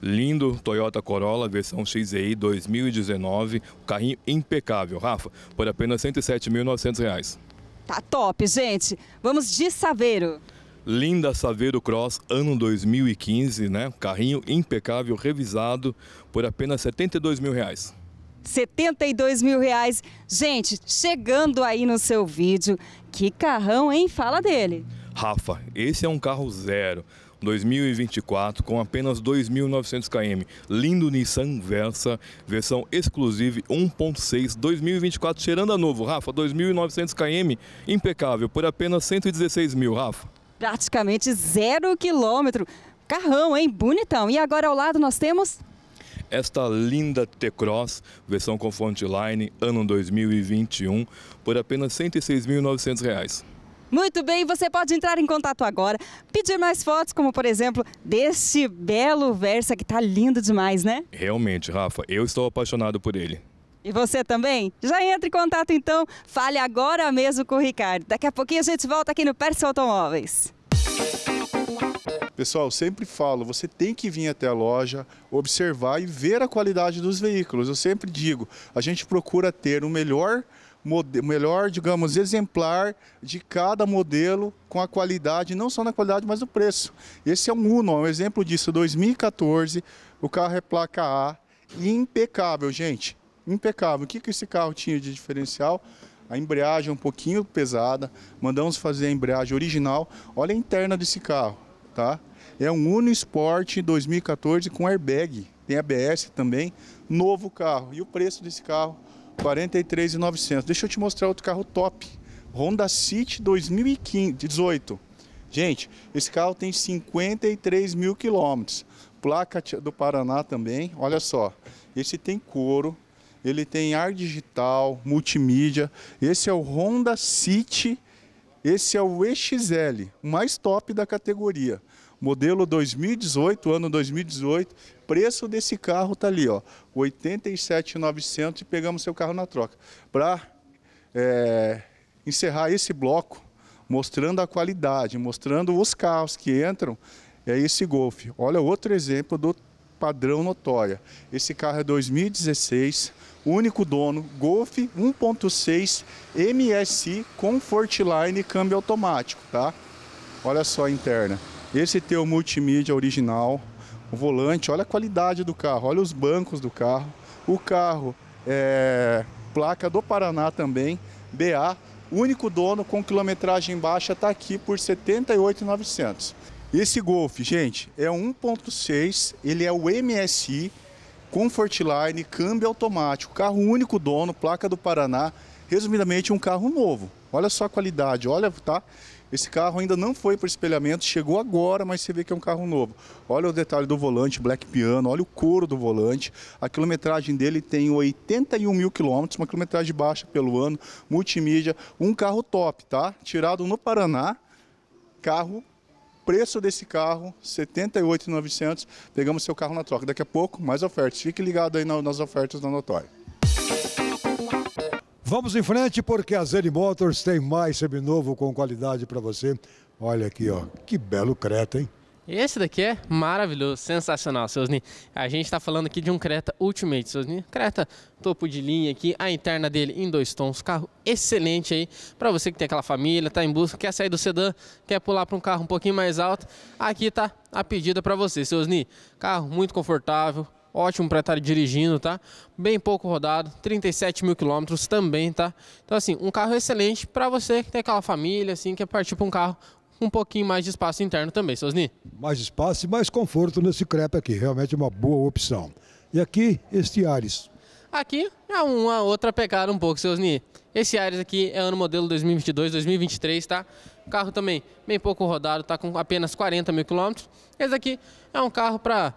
Lindo Toyota Corolla versão XEI 2019, um carrinho impecável, Rafa, por apenas R$ 107.900. Tá top, gente. Vamos de Saveiro. Linda Saveiro Cross, ano 2015, né? Carrinho impecável, revisado, por apenas R$ 72 mil. Reais. 72 mil reais. Gente, chegando aí no seu vídeo, que carrão, hein? Fala dele. Rafa. Esse é um carro zero, 2024, com apenas 2.900 km. Lindo Nissan Versa, versão exclusiva 1.6, 2024, cheirando a novo. Rafa, 2.900 km, impecável, por apenas 116 mil, Rafa. Praticamente zero quilômetro. Carrão, hein? Bonitão. E agora ao lado nós temos esta linda T-Cross, versão com Frontline, ano 2021, por apenas R$ 106.900. Muito bem, você pode entrar em contato agora, pedir mais fotos, como por exemplo, deste belo Versa que está lindo demais, né? Realmente, Rafa, eu estou apaixonado por ele. E você também? Já entre em contato então, fale agora mesmo com o Ricardo. Daqui a pouquinho a gente volta aqui no Perto Automóveis. Pessoal, sempre falo, você tem que vir até a loja, observar e ver a qualidade dos veículos. Eu sempre digo, a gente procura ter o melhor melhor, digamos, exemplar de cada modelo com a qualidade, não só na qualidade, mas no preço. Esse é um Uno, é um exemplo disso, 2014, o carro é placa A, impecável, gente, impecável. O que, que esse carro tinha de diferencial? A embreagem é um pouquinho pesada, mandamos fazer a embreagem original. Olha a interna desse carro, tá? É um Uno Sport 2014 com airbag, tem ABS também, novo carro. E o preço desse carro 43.900. Deixa eu te mostrar outro carro top. Honda City 2018. Gente, esse carro tem 53 mil quilômetros. Placa do Paraná também. Olha só. Esse tem couro. Ele tem ar digital, multimídia. Esse é o Honda City. Esse é o EXL, o mais top da categoria modelo 2018, ano 2018, preço desse carro está ali, ó, 87.900 e pegamos seu carro na troca. Para é, encerrar esse bloco, mostrando a qualidade, mostrando os carros que entram, é esse Golf. Olha outro exemplo do padrão notória. Esse carro é 2016, único dono, Golf 1.6 MSI Comfort Line, câmbio automático, tá? Olha só a interna. Esse teu multimídia original, o volante, olha a qualidade do carro, olha os bancos do carro. O carro é placa do Paraná também, BA, único dono com quilometragem baixa está aqui por 78,900. Esse Golf, gente, é 1.6, ele é o MSI Comfortline, câmbio automático, carro único dono, placa do Paraná, resumidamente um carro novo. Olha só a qualidade, olha, tá? Esse carro ainda não foi para espelhamento, chegou agora, mas você vê que é um carro novo. Olha o detalhe do volante, black piano, olha o couro do volante. A quilometragem dele tem 81 mil quilômetros, uma quilometragem baixa pelo ano, multimídia. Um carro top, tá? Tirado no Paraná, carro preço desse carro, 78.900, pegamos seu carro na troca. Daqui a pouco, mais ofertas. Fique ligado aí nas ofertas da Notório. Vamos em frente porque a Zen Motors tem mais seminovo com qualidade para você. Olha aqui, ó, que belo Creta, hein? Esse daqui é maravilhoso, sensacional, Seusni. A gente está falando aqui de um Creta Ultimate, Seusni. Creta topo de linha aqui, a interna dele em dois tons. Carro excelente aí para você que tem aquela família, tá em busca, quer sair do sedã, quer pular para um carro um pouquinho mais alto. Aqui tá a pedida para você, Seusni. Carro muito confortável, ótimo para estar dirigindo, tá? Bem pouco rodado, 37 mil quilômetros também, tá? Então, assim, um carro excelente para você que tem aquela família, assim, que é partir para um carro um pouquinho mais de espaço interno também, Sosni. Mais espaço e mais conforto nesse crepe aqui, realmente é uma boa opção. E aqui, este Ares. Aqui é uma outra pecada um pouco, Sosni. Esse Ares aqui é ano modelo 2022, 2023, tá? O carro também bem pouco rodado, tá com apenas 40 mil quilômetros. Esse aqui é um carro para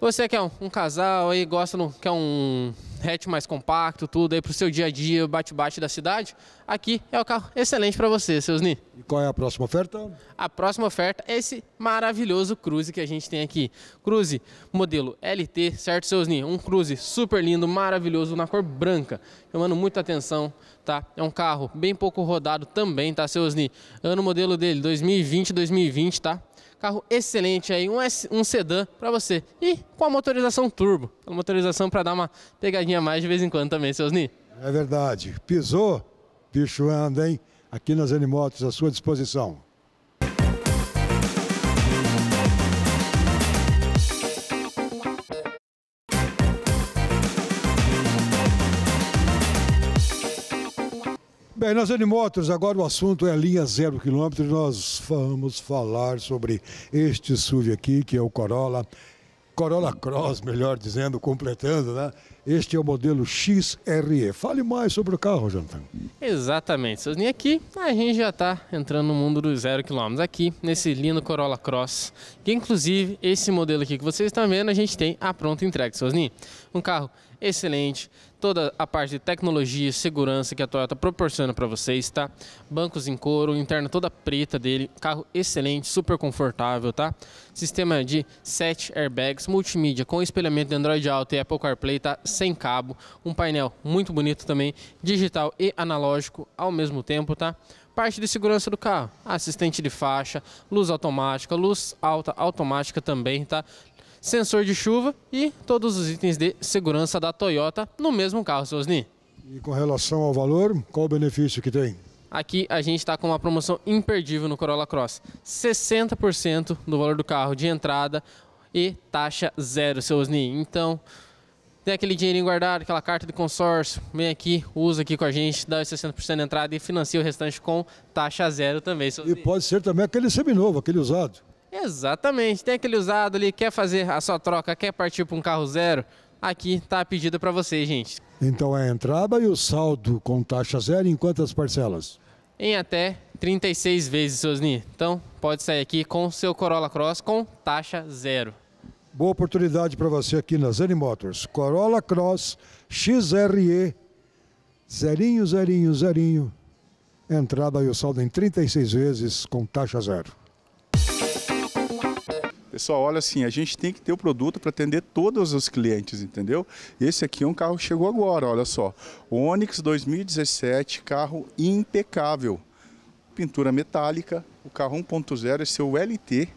você quer um, um casal aí, gosta, no, quer um hatch mais compacto, tudo aí pro seu dia a dia, bate-bate da cidade, aqui é o carro excelente para você, seus Ni. E qual é a próxima oferta? A próxima oferta é esse maravilhoso Cruze que a gente tem aqui. Cruze modelo LT, certo, seus Ni? Um Cruze super lindo, maravilhoso, na cor branca, chamando muita atenção, tá? É um carro bem pouco rodado também, tá, seus Ni? Ano modelo dele, 2020, 2020, tá? Carro excelente aí, um, S, um sedã para você. E com a motorização turbo, a motorização para dar uma pegadinha mais de vez em quando também, seus Ni. É verdade. Pisou, bicho anda, hein? Aqui nas Animotos, à sua disposição. bem, nas Animotos, agora o assunto é a linha zero quilômetro. Nós vamos falar sobre este SUV aqui, que é o Corolla. Corolla Cross, melhor dizendo, completando, né? Este é o modelo XRE. Fale mais sobre o carro, Jonathan. Exatamente, seus E aqui a gente já está entrando no mundo dos zero quilômetros, aqui nesse lindo Corolla Cross. Que inclusive esse modelo aqui que vocês estão vendo, a gente tem a pronta entrega, seus Um carro excelente, toda a parte de tecnologia e segurança que a Toyota tá proporciona para vocês, tá? Bancos em couro, interna toda preta dele, carro excelente, super confortável, tá? Sistema de 7 airbags, multimídia com espelhamento de Android Auto e Apple CarPlay, tá? Sem cabo, um painel muito bonito também, digital e analógico ao mesmo tempo, tá? Parte de segurança do carro, assistente de faixa, luz automática, luz alta automática também, tá? sensor de chuva e todos os itens de segurança da Toyota no mesmo carro, Sosni. E com relação ao valor, qual o benefício que tem? Aqui a gente está com uma promoção imperdível no Corolla Cross. 60% do valor do carro de entrada e taxa zero, Sosni. Então, tem aquele dinheirinho guardado, aquela carta de consórcio, vem aqui, usa aqui com a gente, dá os 60% de entrada e financia o restante com taxa zero também. Sosni. E pode ser também aquele seminovo, aquele usado. Exatamente. Tem aquele usado ali, quer fazer a sua troca, quer partir para um carro zero? Aqui está a pedida para vocês, gente. Então é a entrada e o saldo com taxa zero em quantas parcelas? Em até 36 vezes, Sosni. Então pode sair aqui com seu Corolla Cross com taxa zero. Boa oportunidade para você aqui na Zen Motors. Corolla Cross XRE, zerinho, zerinho, zerinho. Entrada e o saldo em 36 vezes com taxa zero pessoal, olha assim, a gente tem que ter o produto para atender todos os clientes, entendeu? Esse aqui é um carro que chegou agora, olha só. Onix 2017, carro impecável. Pintura metálica, o carro 1.0 é seu LT,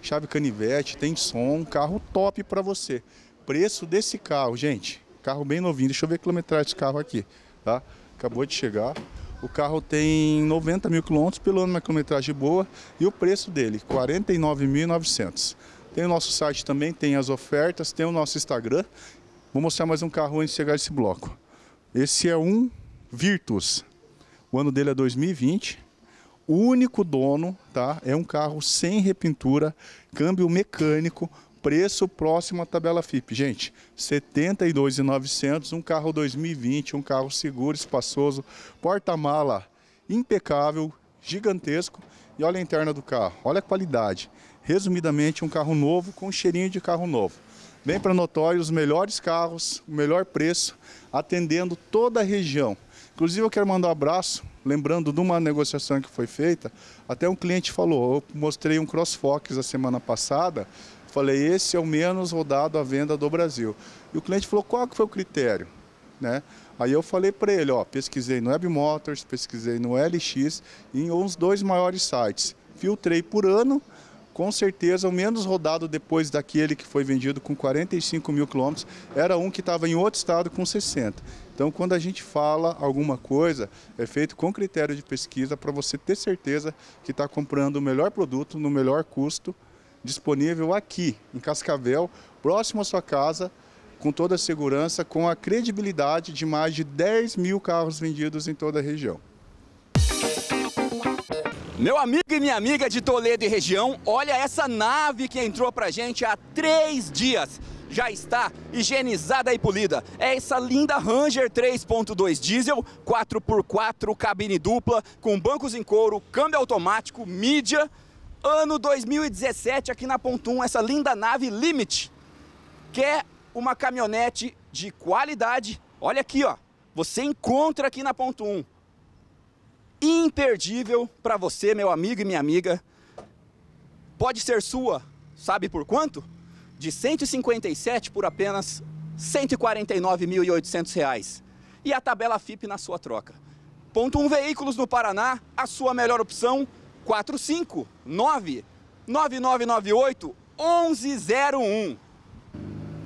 chave canivete, tem som, carro top para você. Preço desse carro, gente, carro bem novinho. Deixa eu ver a quilometragem desse carro aqui, tá? Acabou de chegar. O carro tem 90 mil quilômetros, pelo uma quilometragem boa e o preço dele, R$ 49.900. Tem o nosso site também, tem as ofertas, tem o nosso Instagram. Vou mostrar mais um carro antes de chegar esse bloco. Esse é um Virtus. O ano dele é 2020. O único dono, tá? É um carro sem repintura, câmbio mecânico, preço próximo à tabela FIP. Gente, 72,900, um carro 2020, um carro seguro, espaçoso, porta-mala impecável, gigantesco. E olha a interna do carro, olha a qualidade. Resumidamente, um carro novo com um cheirinho de carro novo. Bem para notório, os melhores carros, o melhor preço, atendendo toda a região. Inclusive, eu quero mandar um abraço, lembrando de uma negociação que foi feita. Até um cliente falou: eu mostrei um CrossFox a semana passada, Falei, esse é o menos rodado à venda do Brasil. E o cliente falou, qual que foi o critério? Né? Aí eu falei para ele, ó, pesquisei no Web Motors, pesquisei no LX, em uns dois maiores sites. Filtrei por ano, com certeza o menos rodado depois daquele que foi vendido com 45 mil quilômetros era um que estava em outro estado com 60. Então, quando a gente fala alguma coisa, é feito com critério de pesquisa para você ter certeza que está comprando o melhor produto no melhor custo disponível aqui em Cascavel, próximo à sua casa, com toda a segurança, com a credibilidade de mais de 10 mil carros vendidos em toda a região. Meu amigo e minha amiga de Toledo e região, olha essa nave que entrou pra gente há três dias. Já está higienizada e polida. É essa linda Ranger 3.2 diesel, 4x4, cabine dupla, com bancos em couro, câmbio automático, mídia Ano 2017, aqui na Pontum, essa linda nave Limit, que é uma caminhonete de qualidade. Olha aqui, ó. Você encontra aqui na Pontum. Imperdível para você, meu amigo e minha amiga. Pode ser sua, sabe por quanto? De 157 por apenas R$ 149.800. E a tabela FIP na sua troca. Ponto 1 um, Veículos no Paraná, a sua melhor opção. 459 9998 1101.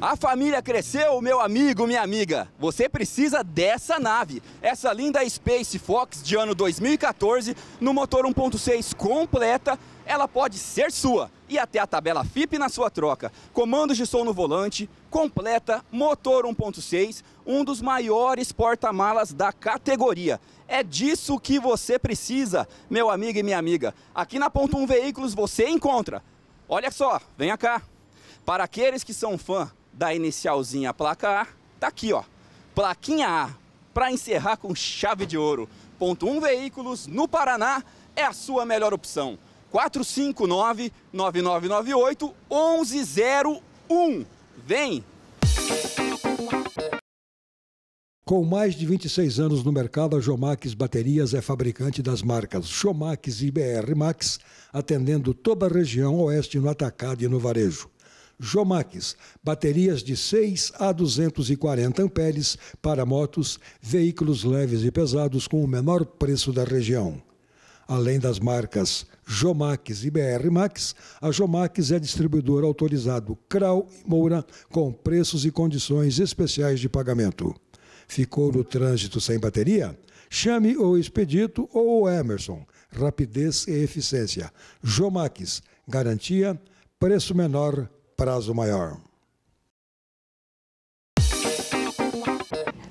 A família cresceu, meu amigo, minha amiga. Você precisa dessa nave, essa linda Space Fox de ano 2014, no motor 1.6 completa, ela pode ser sua e até a tabela FIP na sua troca. Comandos de som no volante, completa, motor 1.6, um dos maiores porta-malas da categoria. É disso que você precisa, meu amigo e minha amiga. Aqui na Ponto 1 Veículos você encontra. Olha só, venha cá. Para aqueles que são fã da inicialzinha placa A, tá aqui, ó. Plaquinha A, para encerrar com chave de ouro. Ponto 1 Veículos no Paraná é a sua melhor opção. 459 9998 1101. Vem! Com mais de 26 anos no mercado, a Jomax Baterias é fabricante das marcas Jomax e BR Max, atendendo toda a região oeste no atacado e no varejo. Jomax, baterias de 6 a 240 amperes para motos, veículos leves e pesados com o menor preço da região. Além das marcas Jomax e BR Max, a Jomax é distribuidor autorizado Krau e Moura com preços e condições especiais de pagamento. Ficou no trânsito sem bateria? Chame o Expedito ou o Emerson. Rapidez e eficiência. Jomax. Garantia, preço menor, prazo maior.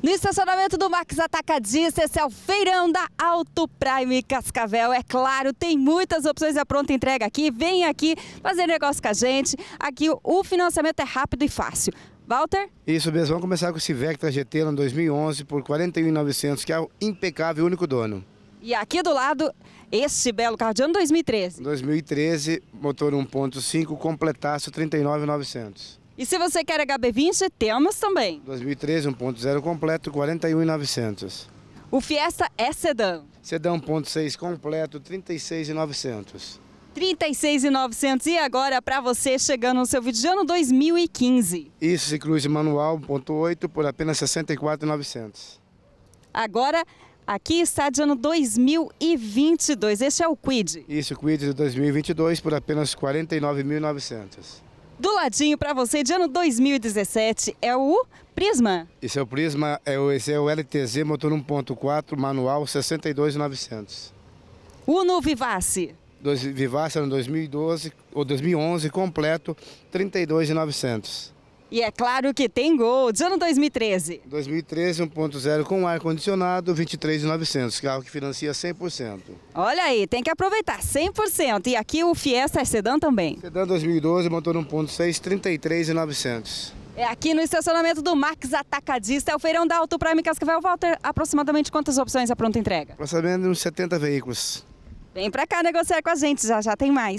No estacionamento do Max Atacadista, esse é o feirão da Auto Prime Cascavel. É claro, tem muitas opções de pronta entrega aqui. Vem aqui fazer negócio com a gente. Aqui o financiamento é rápido e fácil. Walter? Isso mesmo, vamos começar com esse Vectra GT lá em 2011 por 41.900, que é o impecável único dono. E aqui do lado, esse belo carro de ano 2013. 2013, motor 1.5, completaço 39.900. E se você quer HB20, temos também. 2013, 1.0 completo, 41.900. O Fiesta é sedã. Sedã 1.6 completo, 36.900. 36.900 e agora para você chegando no seu vídeo de ano 2015. Isso, cicluz manual 1.8 por apenas 64.900. Agora aqui está de ano 2022. Este é o Quid. Isso, Quid de 2022 por apenas 49.900. Do ladinho para você de ano 2017 é o Prisma. Esse é o Prisma, é o, esse é o LTZ motor 1.4 manual 62.900. Uno Vivace dois, em 2012 ou 2011 completo 32,900. E é claro que tem Gol, do ano 2013. 2013, 1.0 com ar-condicionado, 23,900, carro que financia 100%. Olha aí, tem que aproveitar, 100%. E aqui o Fiesta é sedã também. Sedã 2012, motor 1.6, 33,900. É aqui no estacionamento do Max Atacadista, é o feirão da Auto Prime Cascavel. Walter, aproximadamente quantas opções a pronta entrega? Aproximadamente uns 70 veículos. Vem para cá negociar com a gente, já já tem mais.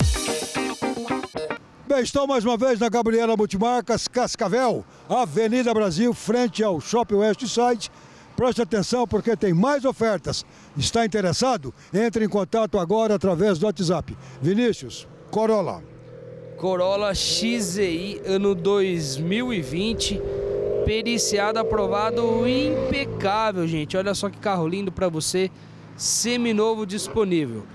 Bem, estou mais uma vez na Gabriela Multimarcas, Cascavel, Avenida Brasil, frente ao Shopping West Side. Preste atenção porque tem mais ofertas. Está interessado? Entre em contato agora através do WhatsApp. Vinícius, Corolla. Corolla XEI, ano 2020, periciado, aprovado, impecável, gente. Olha só que carro lindo para você, seminovo disponível.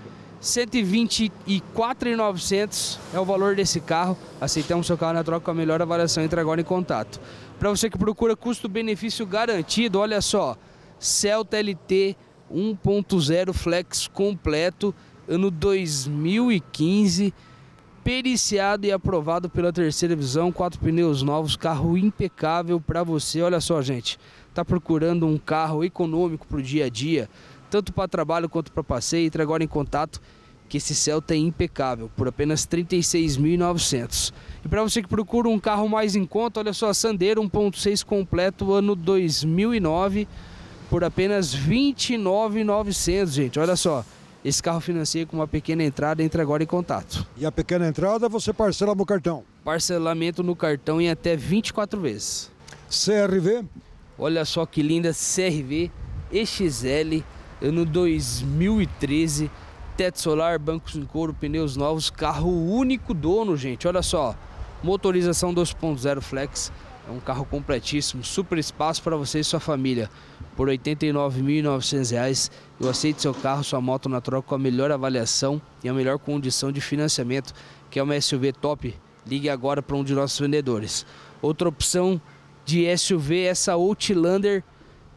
124,900 é o valor desse carro. Aceitamos seu carro na troca com a melhor avaliação entre agora em contato. Para você que procura custo-benefício garantido, olha só, Celta LT 1.0 Flex completo, ano 2015, periciado e aprovado pela terceira visão, quatro pneus novos, carro impecável para você. Olha só, gente, tá procurando um carro econômico para o dia a dia? tanto para trabalho quanto para passeio, entre agora em contato que esse Celta é impecável, por apenas 36.900. E para você que procura um carro mais em conta, olha só, a Sandero 1.6 completo, ano 2009, por apenas 29.900, gente, olha só. Esse carro financia com uma pequena entrada, entre agora em contato. E a pequena entrada você parcela no cartão? Parcelamento no cartão em até 24 vezes. CRV? Olha só que linda CRV EXL Ano 2013, teto solar, bancos em couro, pneus novos, carro único dono, gente. Olha só, motorização 2.0 Flex. É um carro completíssimo, super espaço para você e sua família. Por R$ 89.900, eu aceito seu carro, sua moto na troca com a melhor avaliação e a melhor condição de financiamento, que é uma SUV top. Ligue agora para um de nossos vendedores. Outra opção de SUV é essa Outlander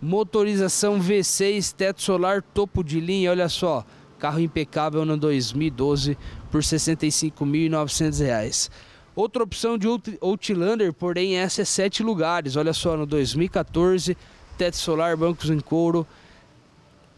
Motorização V6, teto solar, topo de linha, olha só. Carro impecável no 2012 por R$ 65.900. Outra opção de Outlander, porém, essa é sete lugares. Olha só, no 2014, teto solar, bancos em couro,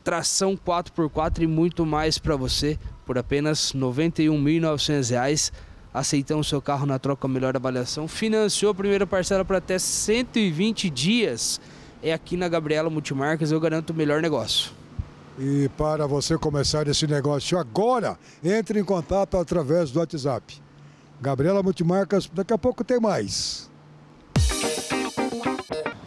tração 4x4 e muito mais para você por apenas R$ 91.900. Aceitamos seu carro na troca melhor avaliação. Financiou a primeira parcela para até 120 dias é aqui na Gabriela Multimarcas, eu garanto o melhor negócio. E para você começar esse negócio agora, entre em contato através do WhatsApp. Gabriela Multimarcas, daqui a pouco tem mais.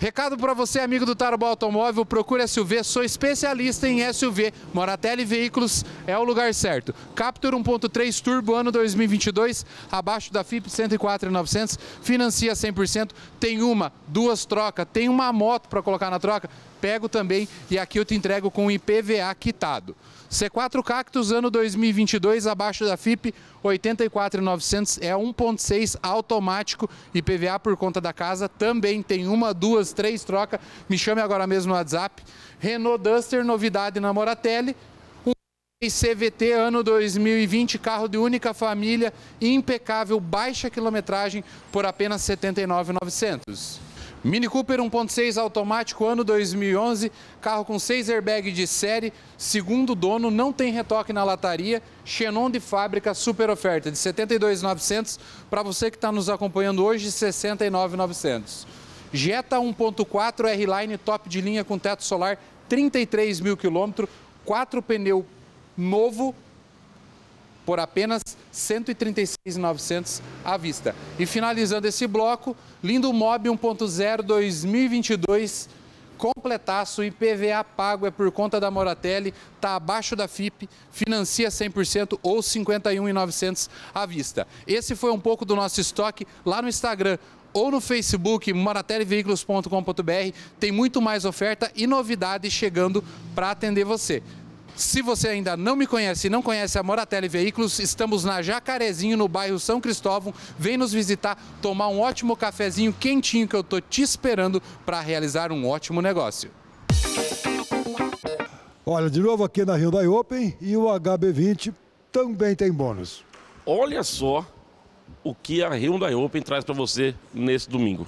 Recado para você, amigo do Tarobó Automóvel, procure SUV, sou especialista em SUV. Moratelli Veículos é o lugar certo. Captur 1.3 Turbo ano 2022, abaixo da FIP 104.900, financia 100%, tem uma, duas trocas, tem uma moto para colocar na troca, pego também e aqui eu te entrego com IPVA quitado. C4 Cactus, ano 2022, abaixo da FIP, 84,900, é 1.6 automático e PVA por conta da casa, também tem uma, duas, três troca, me chame agora mesmo no WhatsApp. Renault Duster, novidade na Moratelli, CVT ano 2020, carro de única família, impecável, baixa quilometragem por apenas 79,900. Mini Cooper 1.6 automático, ano 2011, carro com 6 airbags de série, segundo dono, não tem retoque na lataria, Xenon de fábrica, super oferta de 72.900 para você que está nos acompanhando hoje, 69.900. Jetta 1.4 R-Line top de linha com teto solar, 33 mil quilômetros, quatro pneu novo por apenas R$ 136,900 à vista. E finalizando esse bloco, Lindo Mob 1.0 2022 completaço e PVA pago é por conta da Moratelli, tá abaixo da FIP, financia 100% ou 51.900 à vista. Esse foi um pouco do nosso estoque lá no Instagram ou no Facebook moratelliveículos.com.br, tem muito mais oferta e novidades chegando para atender você. Se você ainda não me conhece e não conhece a Moratelli Veículos, estamos na Jacarezinho, no bairro São Cristóvão. Vem nos visitar, tomar um ótimo cafezinho quentinho que eu tô te esperando para realizar um ótimo negócio. Olha, de novo aqui na Hyundai Open e o HB20 também tem bônus. Olha só o que a Hyundai Open traz para você nesse domingo.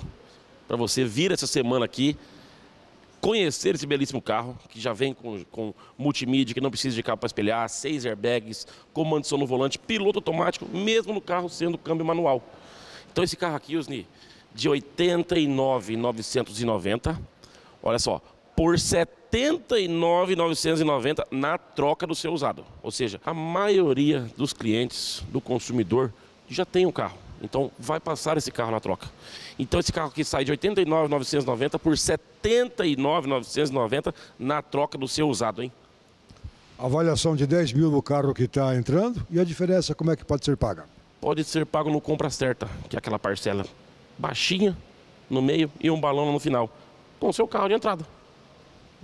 Para você vir essa semana aqui conhecer esse belíssimo carro, que já vem com, com multimídia, que não precisa de cabo para espelhar, seis airbags, comando som no volante, piloto automático, mesmo no carro sendo câmbio manual. Então esse carro aqui, Osni, de 89,990, olha só, por 79,990 na troca do seu usado. Ou seja, a maioria dos clientes, do consumidor, já tem um carro. Então vai passar esse carro na troca. Então esse carro aqui sai de 89,990 por 79,990 na troca do seu usado, hein? Avaliação de 10 mil no carro que está entrando e a diferença como é que pode ser paga? Pode ser pago no compra certa, que é aquela parcela baixinha no meio e um balão no final, com o seu carro de entrada.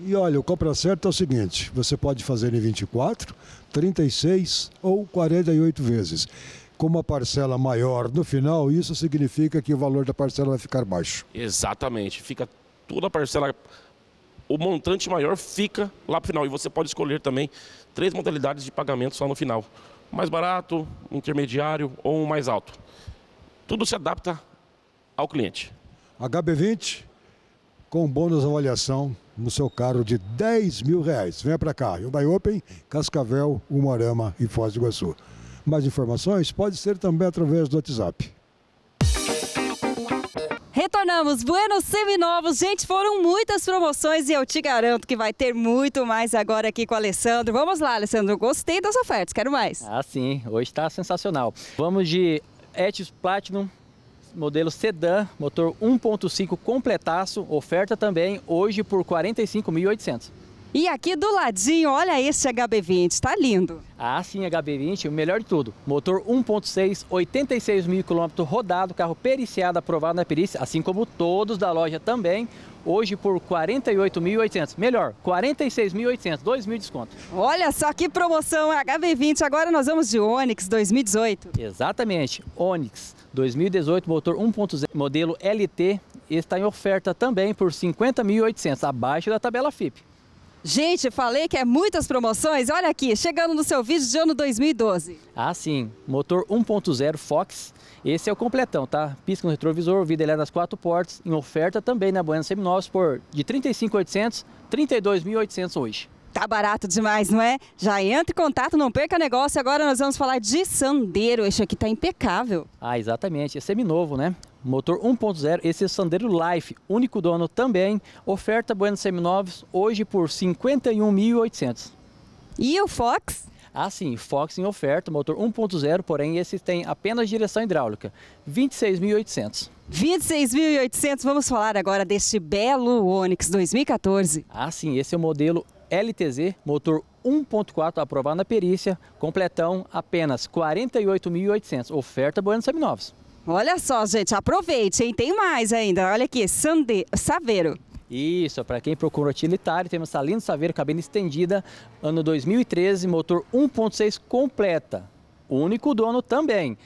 E olha, o compra certo é o seguinte: você pode fazer em 24, 36 ou 48 vezes com uma parcela maior no final, isso significa que o valor da parcela vai ficar baixo. Exatamente. Fica toda a parcela. O montante maior fica lá para final. E você pode escolher também três modalidades de pagamento só no final: mais barato, intermediário ou mais alto. Tudo se adapta ao cliente. HB20 com bônus avaliação no seu carro de 10 mil reais. Venha para cá, Hyundai Open, Cascavel, Umarama e Foz do Iguaçu. Mais informações pode ser também através do WhatsApp. Retornamos, Buenos Seminovos. Gente, foram muitas promoções e eu te garanto que vai ter muito mais agora aqui com o Alessandro. Vamos lá, Alessandro, gostei das ofertas, quero mais. Ah, sim, hoje está sensacional. Vamos de Etios Platinum, modelo sedã, motor 1.5 completaço, oferta também hoje por R$ 45.800. E aqui do ladinho, olha esse HB20, está lindo. Ah, sim, HB20, o melhor de tudo. Motor 1.6, 86 mil quilômetros rodado, carro periciado, aprovado na perícia, assim como todos da loja também. Hoje por 48.800, melhor, 46.800, 2 mil desconto. Olha só que promoção, HB20, agora nós vamos de Onix 2018. Exatamente, Onix 2018, motor 1.0, modelo LT, está em oferta também por 50.800, abaixo da tabela FIP. Gente, falei que é muitas promoções. Olha aqui, chegando no seu vídeo de ano 2012. Ah, sim. Motor 1.0 Fox. Esse é o completão, tá? Pisca no retrovisor, vida elétrica nas quatro portas, em oferta também na Buenos Seminovos por de 35.800, 32.800 hoje. Tá barato demais, não é? Já entra em contato, não perca negócio. Agora nós vamos falar de Sandeiro. Esse aqui tá impecável. Ah, exatamente. É seminovo, né? Motor 1.0, esse é Sandero Life, único dono também. Oferta Buenos Seminovos hoje por 51.800. E o Fox? Ah, sim, Fox em oferta, motor 1.0, porém esse tem apenas direção hidráulica, 26.800. 26.800, vamos falar agora deste belo Onix 2014. Ah, sim, esse é o modelo LTZ, motor 1.4 aprovado na perícia, completão apenas 48.800, oferta Buenos Seminovos. Olha só, gente, aproveite, hein? Tem mais ainda. Olha aqui, Sande... Saveiro. Isso, para quem procura utilitário, temos Salino Saveiro, cabine estendida, ano 2013, motor 1.6 completa. Único dono também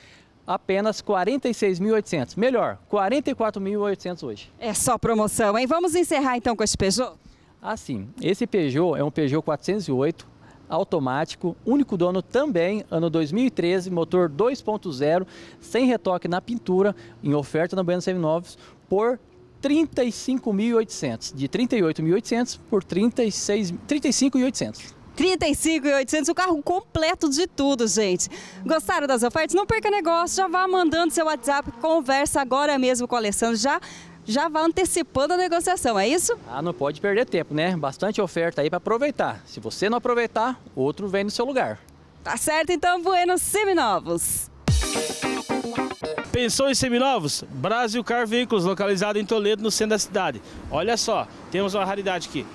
apenas 46.800. Melhor, 44.800 hoje. É só promoção, hein? Vamos encerrar então com esse Peugeot? Assim, esse Peugeot é um Peugeot 408, automático, único dono também, ano 2013, motor 2.0, sem retoque na pintura, em oferta na Buenos Seminovos, por 35.800, de 38.800 por 36, 35.800. 35,800, o carro completo de tudo, gente. Gostaram das ofertas? Não perca negócio, já vá mandando seu WhatsApp, conversa agora mesmo com o Alessandro, já já vá antecipando a negociação, é isso? Ah, não pode perder tempo, né? Bastante oferta aí para aproveitar. Se você não aproveitar, outro vem no seu lugar. Tá certo então, Bueno Seminovos. Pensou em seminovos? Brasil Car Veículos, localizado em Toledo, no centro da cidade. Olha só, temos uma raridade aqui.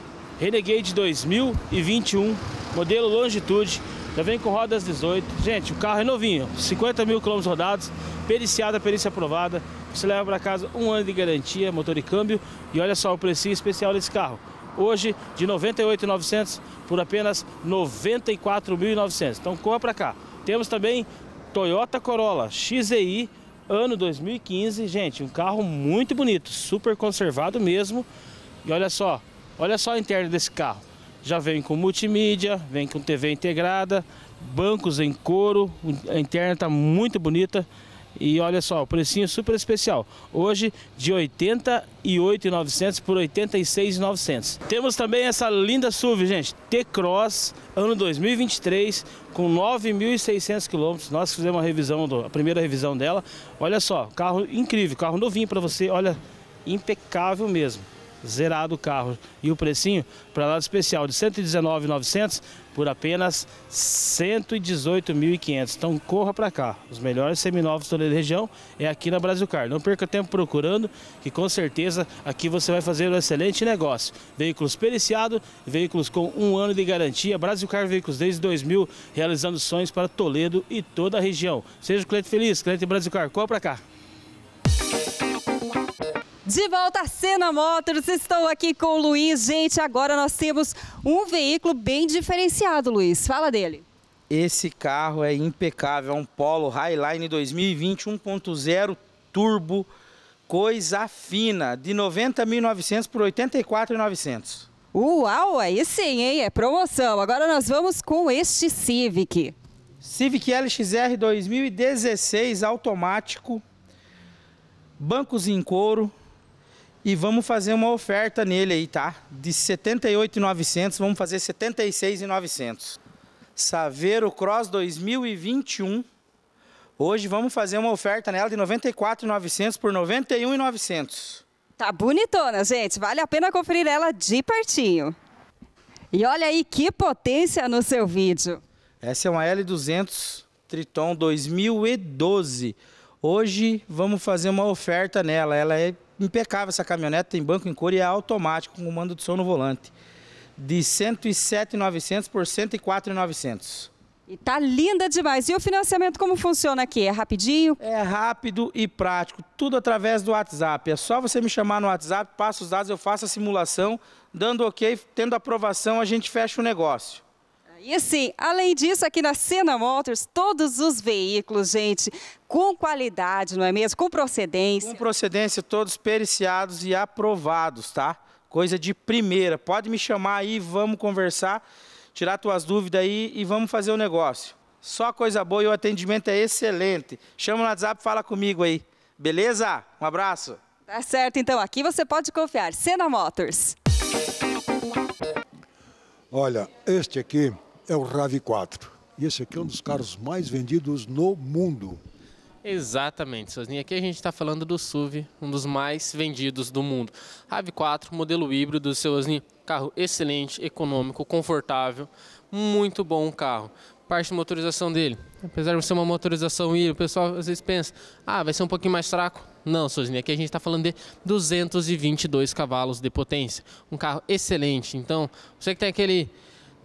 Renegade 2021, modelo Longitude, já vem com rodas 18. Gente, o carro é novinho, 50 mil quilômetros rodados, periciada, perícia aprovada. Você leva para casa um ano de garantia, motor e câmbio. E olha só o preço especial desse carro. Hoje, de 98.900 por apenas 94.900. Então corra para cá. Temos também Toyota Corolla XEI, ano 2015. Gente, um carro muito bonito, super conservado mesmo. E olha só, olha só a interna desse carro já vem com multimídia, vem com TV integrada, bancos em couro, a interna está muito bonita. E olha só, o precinho é super especial. Hoje de R$ 88.900 por R$ 86.900. Temos também essa linda SUV, gente, T-Cross, ano 2023, com 9.600 quilômetros. Nós fizemos uma revisão, do, a primeira revisão dela. Olha só, carro incrível, carro novinho para você, olha, impecável mesmo zerado o carro. E o precinho para lado especial de 119,900 por apenas 118.500. Então corra para cá. Os melhores seminovos da região é aqui na Brasilcar. Não perca tempo procurando, que com certeza aqui você vai fazer um excelente negócio. Veículos periciados, veículos com um ano de garantia. Brasilcar Veículos desde 2000, realizando sonhos para Toledo e toda a região. Seja o cliente feliz, cliente Brasilcar, corra para cá. De volta à Cena Motors, estou aqui com o Luiz. Gente, agora nós temos um veículo bem diferenciado, Luiz. Fala dele. Esse carro é impecável, é um Polo Highline 2020 1.0 turbo, coisa fina, de 90.900 por 84.900. Uau, aí sim, hein? É promoção. Agora nós vamos com este Civic. Civic LXR 2016 automático, bancos em couro, e vamos fazer uma oferta nele aí, tá? De 78,900, vamos fazer 76,900. Saveiro Cross 2021. Hoje vamos fazer uma oferta nela de 94,900 por 91,900. Tá bonitona, gente. Vale a pena conferir ela de pertinho. E olha aí que potência no seu vídeo. Essa é uma L200 Triton 2012. Hoje vamos fazer uma oferta nela. Ela é impecável essa caminhonete, tem banco em couro e é automático, com comando de som no volante. De 107,900 por 104,900. E tá linda demais. E o financiamento como funciona aqui? É rapidinho? É rápido e prático, tudo através do WhatsApp. É só você me chamar no WhatsApp, passa os dados, eu faço a simulação, dando OK, tendo aprovação, a gente fecha o negócio. E assim, além disso, aqui na Sena Motors, todos os veículos, gente, com qualidade, não é mesmo? Com procedência. Com procedência, todos periciados e aprovados, tá? Coisa de primeira. Pode me chamar aí, vamos conversar, tirar tuas dúvidas aí e vamos fazer o negócio. Só coisa boa e o atendimento é excelente. Chama no WhatsApp, fala comigo aí. Beleza? Um abraço. Tá certo, então aqui você pode confiar. Sena Motors. Olha, este aqui é o RAV4. E esse aqui é um dos carros mais vendidos no mundo. Exatamente, Sozinho. Aqui a gente está falando do SUV, um dos mais vendidos do mundo. RAV4, modelo híbrido, Sozinho. Carro excelente, econômico, confortável, muito bom carro. Parte de motorização dele, apesar de ser uma motorização híbrida, o pessoal às vezes pensa, ah, vai ser um pouquinho mais fraco. Não, Sozinho, aqui a gente está falando de 222 cavalos de potência. Um carro excelente. Então, você que tem aquele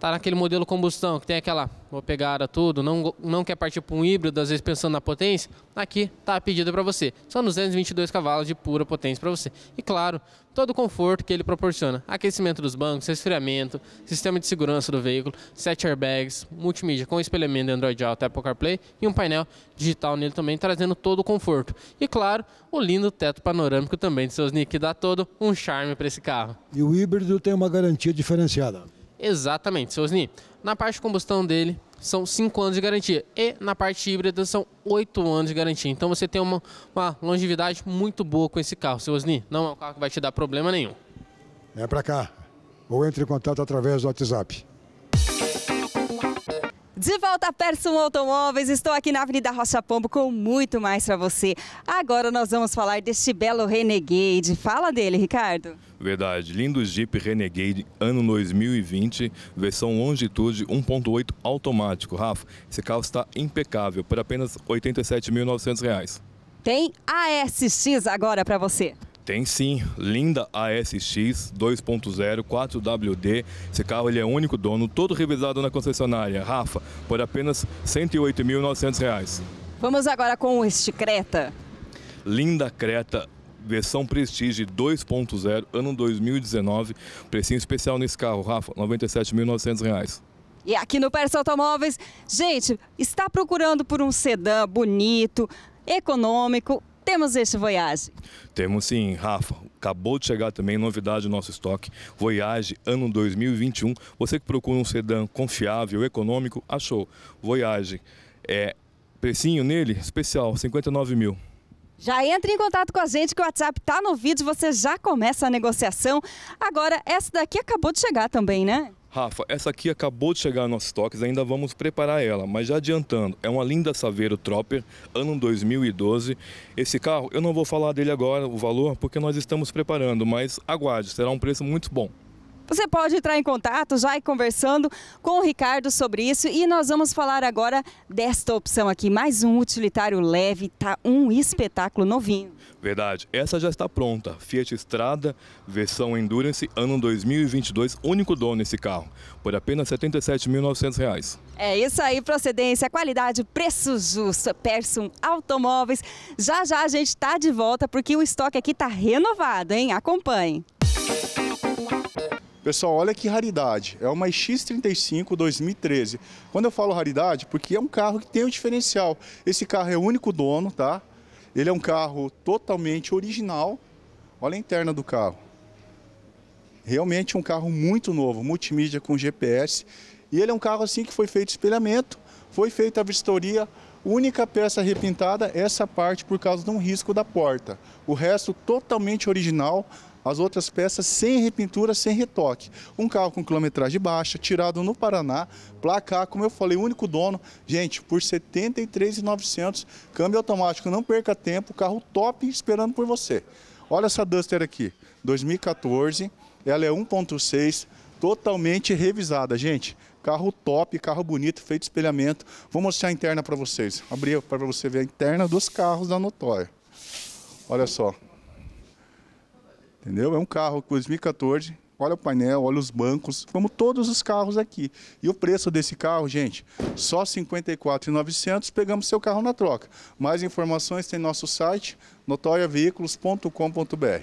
tá naquele modelo combustão, que tem aquela, vou pegar tudo, não, não quer partir para um híbrido, às vezes pensando na potência, aqui tá a pedida para você. São 222 cavalos de pura potência para você. E claro, todo o conforto que ele proporciona. Aquecimento dos bancos, resfriamento, sistema de segurança do veículo, 7 airbags, multimídia com espelhamento Android Auto, Apple CarPlay e um painel digital nele também, trazendo todo o conforto. E claro, o lindo teto panorâmico também de seus Nick, que dá todo um charme para esse carro. E o híbrido tem uma garantia diferenciada. Exatamente, seu Osni. Na parte de combustão dele, são 5 anos de garantia. E na parte híbrida são 8 anos de garantia. Então você tem uma, uma longevidade muito boa com esse carro, seu Osni. Não é um carro que vai te dar problema nenhum. É para cá. Ou entre em contato através do WhatsApp. De volta a Persum Automóveis, estou aqui na Avenida Rocha Pombo com muito mais para você. Agora nós vamos falar deste belo Renegade. Fala dele, Ricardo. Verdade, lindo Jeep Renegade ano 2020, versão longitude 1.8 automático. Rafa, esse carro está impecável por apenas R$ 87.900. Tem ASX agora para você. Tem sim, linda ASX 2.0 4WD. Esse carro ele é único dono, todo revisado na concessionária. Rafa, por apenas R$ 108.900. Vamos agora com este Creta. Linda Creta versão Prestige 2.0, ano 2019. Precinho especial nesse carro, Rafa, R$ 97.900. E aqui no Persa Automóveis, gente, está procurando por um sedã bonito, econômico, temos este Voyage? Temos sim, Rafa. Acabou de chegar também novidade no nosso estoque. Voyage ano 2021. Você que procura um sedã confiável, econômico, achou. Voyage. É, precinho nele, especial, 59 mil. Já entre em contato com a gente que o WhatsApp tá no vídeo, você já começa a negociação. Agora, essa daqui acabou de chegar também, né? Rafa, essa aqui acabou de chegar nos toques, ainda vamos preparar ela, mas já adiantando, é uma linda Saveiro Tropper, ano 2012. Esse carro, eu não vou falar dele agora, o valor, porque nós estamos preparando, mas aguarde, será um preço muito bom. Você pode entrar em contato, já ir conversando com o Ricardo sobre isso e nós vamos falar agora desta opção aqui, mais um utilitário leve, tá um espetáculo novinho. Verdade, essa já está pronta, Fiat Strada, versão Endurance, ano 2022, único dono esse carro, por apenas R$ 77.900. É isso aí, procedência, qualidade, preço justo, Persum Automóveis. Já já a gente está de volta porque o estoque aqui está renovado, hein? Acompanhe. Música Pessoal, olha que raridade. É uma X35 2013. Quando eu falo raridade, porque é um carro que tem o um diferencial. Esse carro é o único dono, tá? Ele é um carro totalmente original. Olha a interna do carro. Realmente um carro muito novo, multimídia com GPS. E ele é um carro assim que foi feito espelhamento, foi feita a vistoria, única peça repintada, essa parte por causa de um risco da porta. O resto totalmente original, as outras peças sem repintura, sem retoque. Um carro com quilometragem baixa, tirado no Paraná, placar, como eu falei, único dono, gente, por R$ 73,900, câmbio automático, não perca tempo, carro top esperando por você. Olha essa Duster aqui, 2014, ela é 1.6, totalmente revisada, gente. Carro top, carro bonito, feito espelhamento. Vou mostrar a interna para vocês. Abri para você ver a interna dos carros da Notória. Olha só. Entendeu? É um carro 2014, olha o painel, olha os bancos, como todos os carros aqui. E o preço desse carro, gente, só R$ 54.900, pegamos seu carro na troca. Mais informações tem nosso site, notoriaveículos.com.br.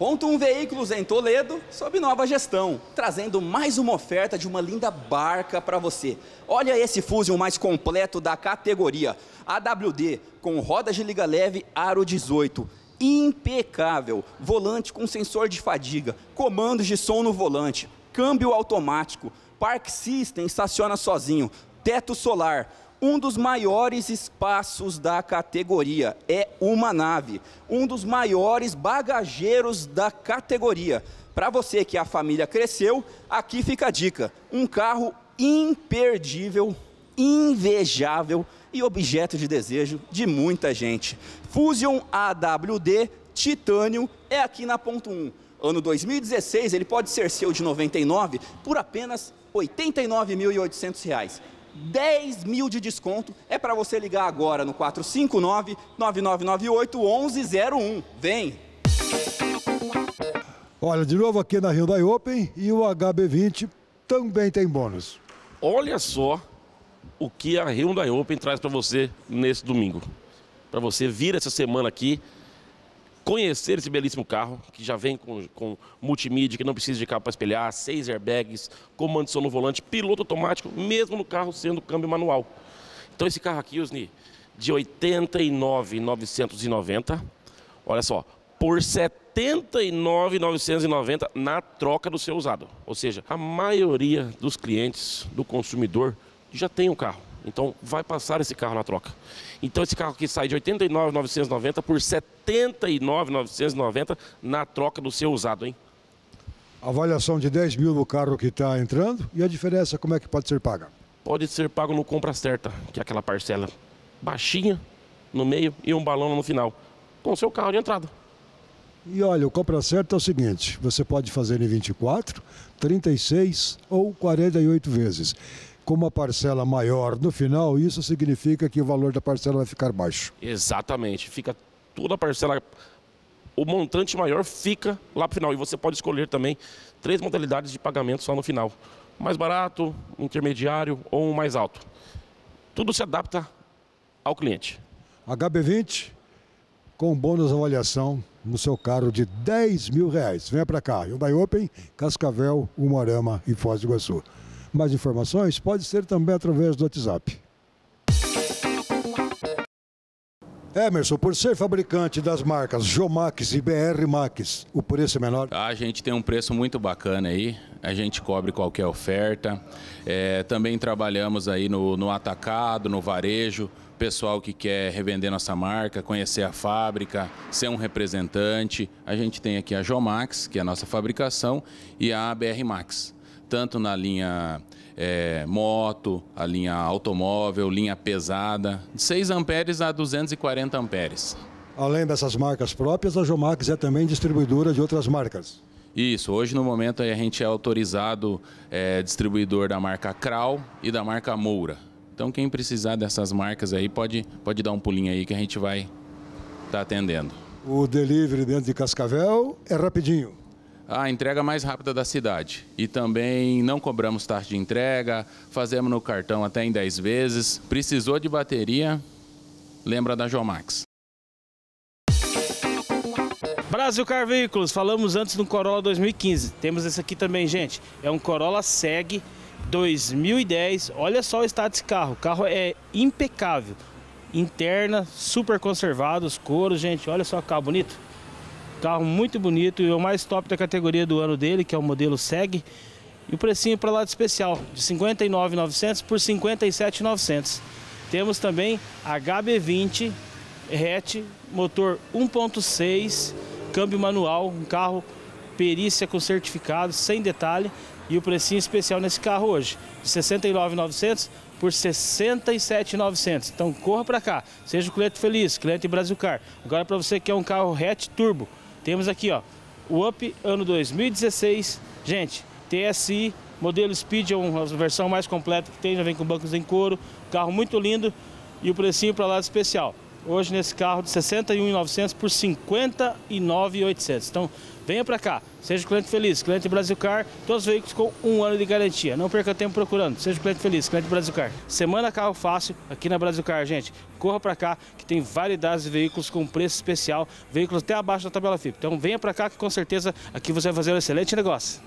Ponto 1 um Veículos em Toledo, sob nova gestão, trazendo mais uma oferta de uma linda barca para você. Olha esse Fusion mais completo da categoria, AWD, com rodas de liga leve aro 18 impecável, volante com sensor de fadiga, comandos de som no volante, câmbio automático, Park System estaciona sozinho, teto solar, um dos maiores espaços da categoria, é uma nave, um dos maiores bagageiros da categoria. Para você que a família cresceu, aqui fica a dica: um carro imperdível invejável e objeto de desejo de muita gente. Fusion AWD Titânio é aqui na ponto 1. Ano 2016, ele pode ser seu de 99 por apenas R$ 89.800. 10 mil de desconto é para você ligar agora no 459-9998-1101. Vem! Olha, de novo aqui na Hyundai Open e o HB20 também tem bônus. Olha só, o que a Hyundai Open traz para você nesse domingo. Para você vir essa semana aqui, conhecer esse belíssimo carro, que já vem com, com multimídia, que não precisa de carro para espelhar, seis airbags, comando de som no volante, piloto automático, mesmo no carro sendo câmbio manual. Então esse carro aqui, Osni, de 89,990, olha só, por 79,990 na troca do seu usado. Ou seja, a maioria dos clientes, do consumidor, já tem um carro. Então vai passar esse carro na troca. Então esse carro aqui sai de 89,990 por 79,990 na troca do seu usado, hein? Avaliação de 10 mil no carro que está entrando e a diferença como é que pode ser paga? Pode ser pago no compra certa, que é aquela parcela baixinha no meio e um balão no final, com o seu carro de entrada. E olha, o compra certo é o seguinte: você pode fazer em 24, 36 ou 48 vezes com uma parcela maior no final, isso significa que o valor da parcela vai ficar baixo. Exatamente. Fica toda a parcela. O montante maior fica lá para final. E você pode escolher também três modalidades de pagamento só no final: mais barato, intermediário ou um mais alto. Tudo se adapta ao cliente. HB20 com bônus de avaliação no seu carro de 10 mil reais. Venha para cá, Hyundai Open, Cascavel, Umarama e Foz do Iguaçu. Mais informações pode ser também através do WhatsApp. Emerson, por ser fabricante das marcas Jomax e BR Max, o preço é menor? A gente tem um preço muito bacana aí, a gente cobre qualquer oferta. É, também trabalhamos aí no, no atacado, no varejo, pessoal que quer revender nossa marca, conhecer a fábrica, ser um representante. A gente tem aqui a Jomax, que é a nossa fabricação, e a BR Max tanto na linha é, moto, a linha automóvel, linha pesada, de 6 amperes a 240 amperes. Além dessas marcas próprias, a Jomax é também distribuidora de outras marcas. Isso, hoje no momento a gente é autorizado é, distribuidor da marca Kral e da marca Moura. Então quem precisar dessas marcas aí pode, pode dar um pulinho aí que a gente vai estar tá atendendo. O delivery dentro de Cascavel é rapidinho a entrega mais rápida da cidade. E também não cobramos taxa de entrega, fazemos no cartão até em 10 vezes. Precisou de bateria? Lembra da Jomax. Brasil Car Veículos, falamos antes do Corolla 2015. Temos esse aqui também, gente. É um Corolla SEG 2010. Olha só o estado desse carro. O carro é impecável. Interna, super conservado, os couros, gente. Olha só o carro bonito. Carro muito bonito e o mais top da categoria do ano dele, que é o modelo SEG. E o precinho para lá de especial, de 59,900 por 57,900. Temos também HB20 hatch, motor 1.6, câmbio manual, um carro perícia com certificado, sem detalhe. E o precinho especial nesse carro hoje, de 69,900 por 67,900. Então corra para cá, seja o cliente feliz, cliente Brasilcar. Agora para você que é um carro hatch turbo, temos aqui, ó, o Up ano 2016. Gente, TSI, modelo Speed, é uma versão mais completa que tem, já vem com bancos em couro, carro muito lindo e o precinho para lá de especial. Hoje nesse carro de 61.900 por 59.800. Então, Venha para cá, seja cliente feliz, cliente Brasilcar, todos os veículos com um ano de garantia. Não perca tempo procurando, seja cliente feliz, cliente Brasilcar. Semana Carro Fácil aqui na Brasilcar, gente. Corra para cá que tem variedades de veículos com preço especial, veículos até abaixo da tabela FIP. Então venha para cá que com certeza aqui você vai fazer um excelente negócio.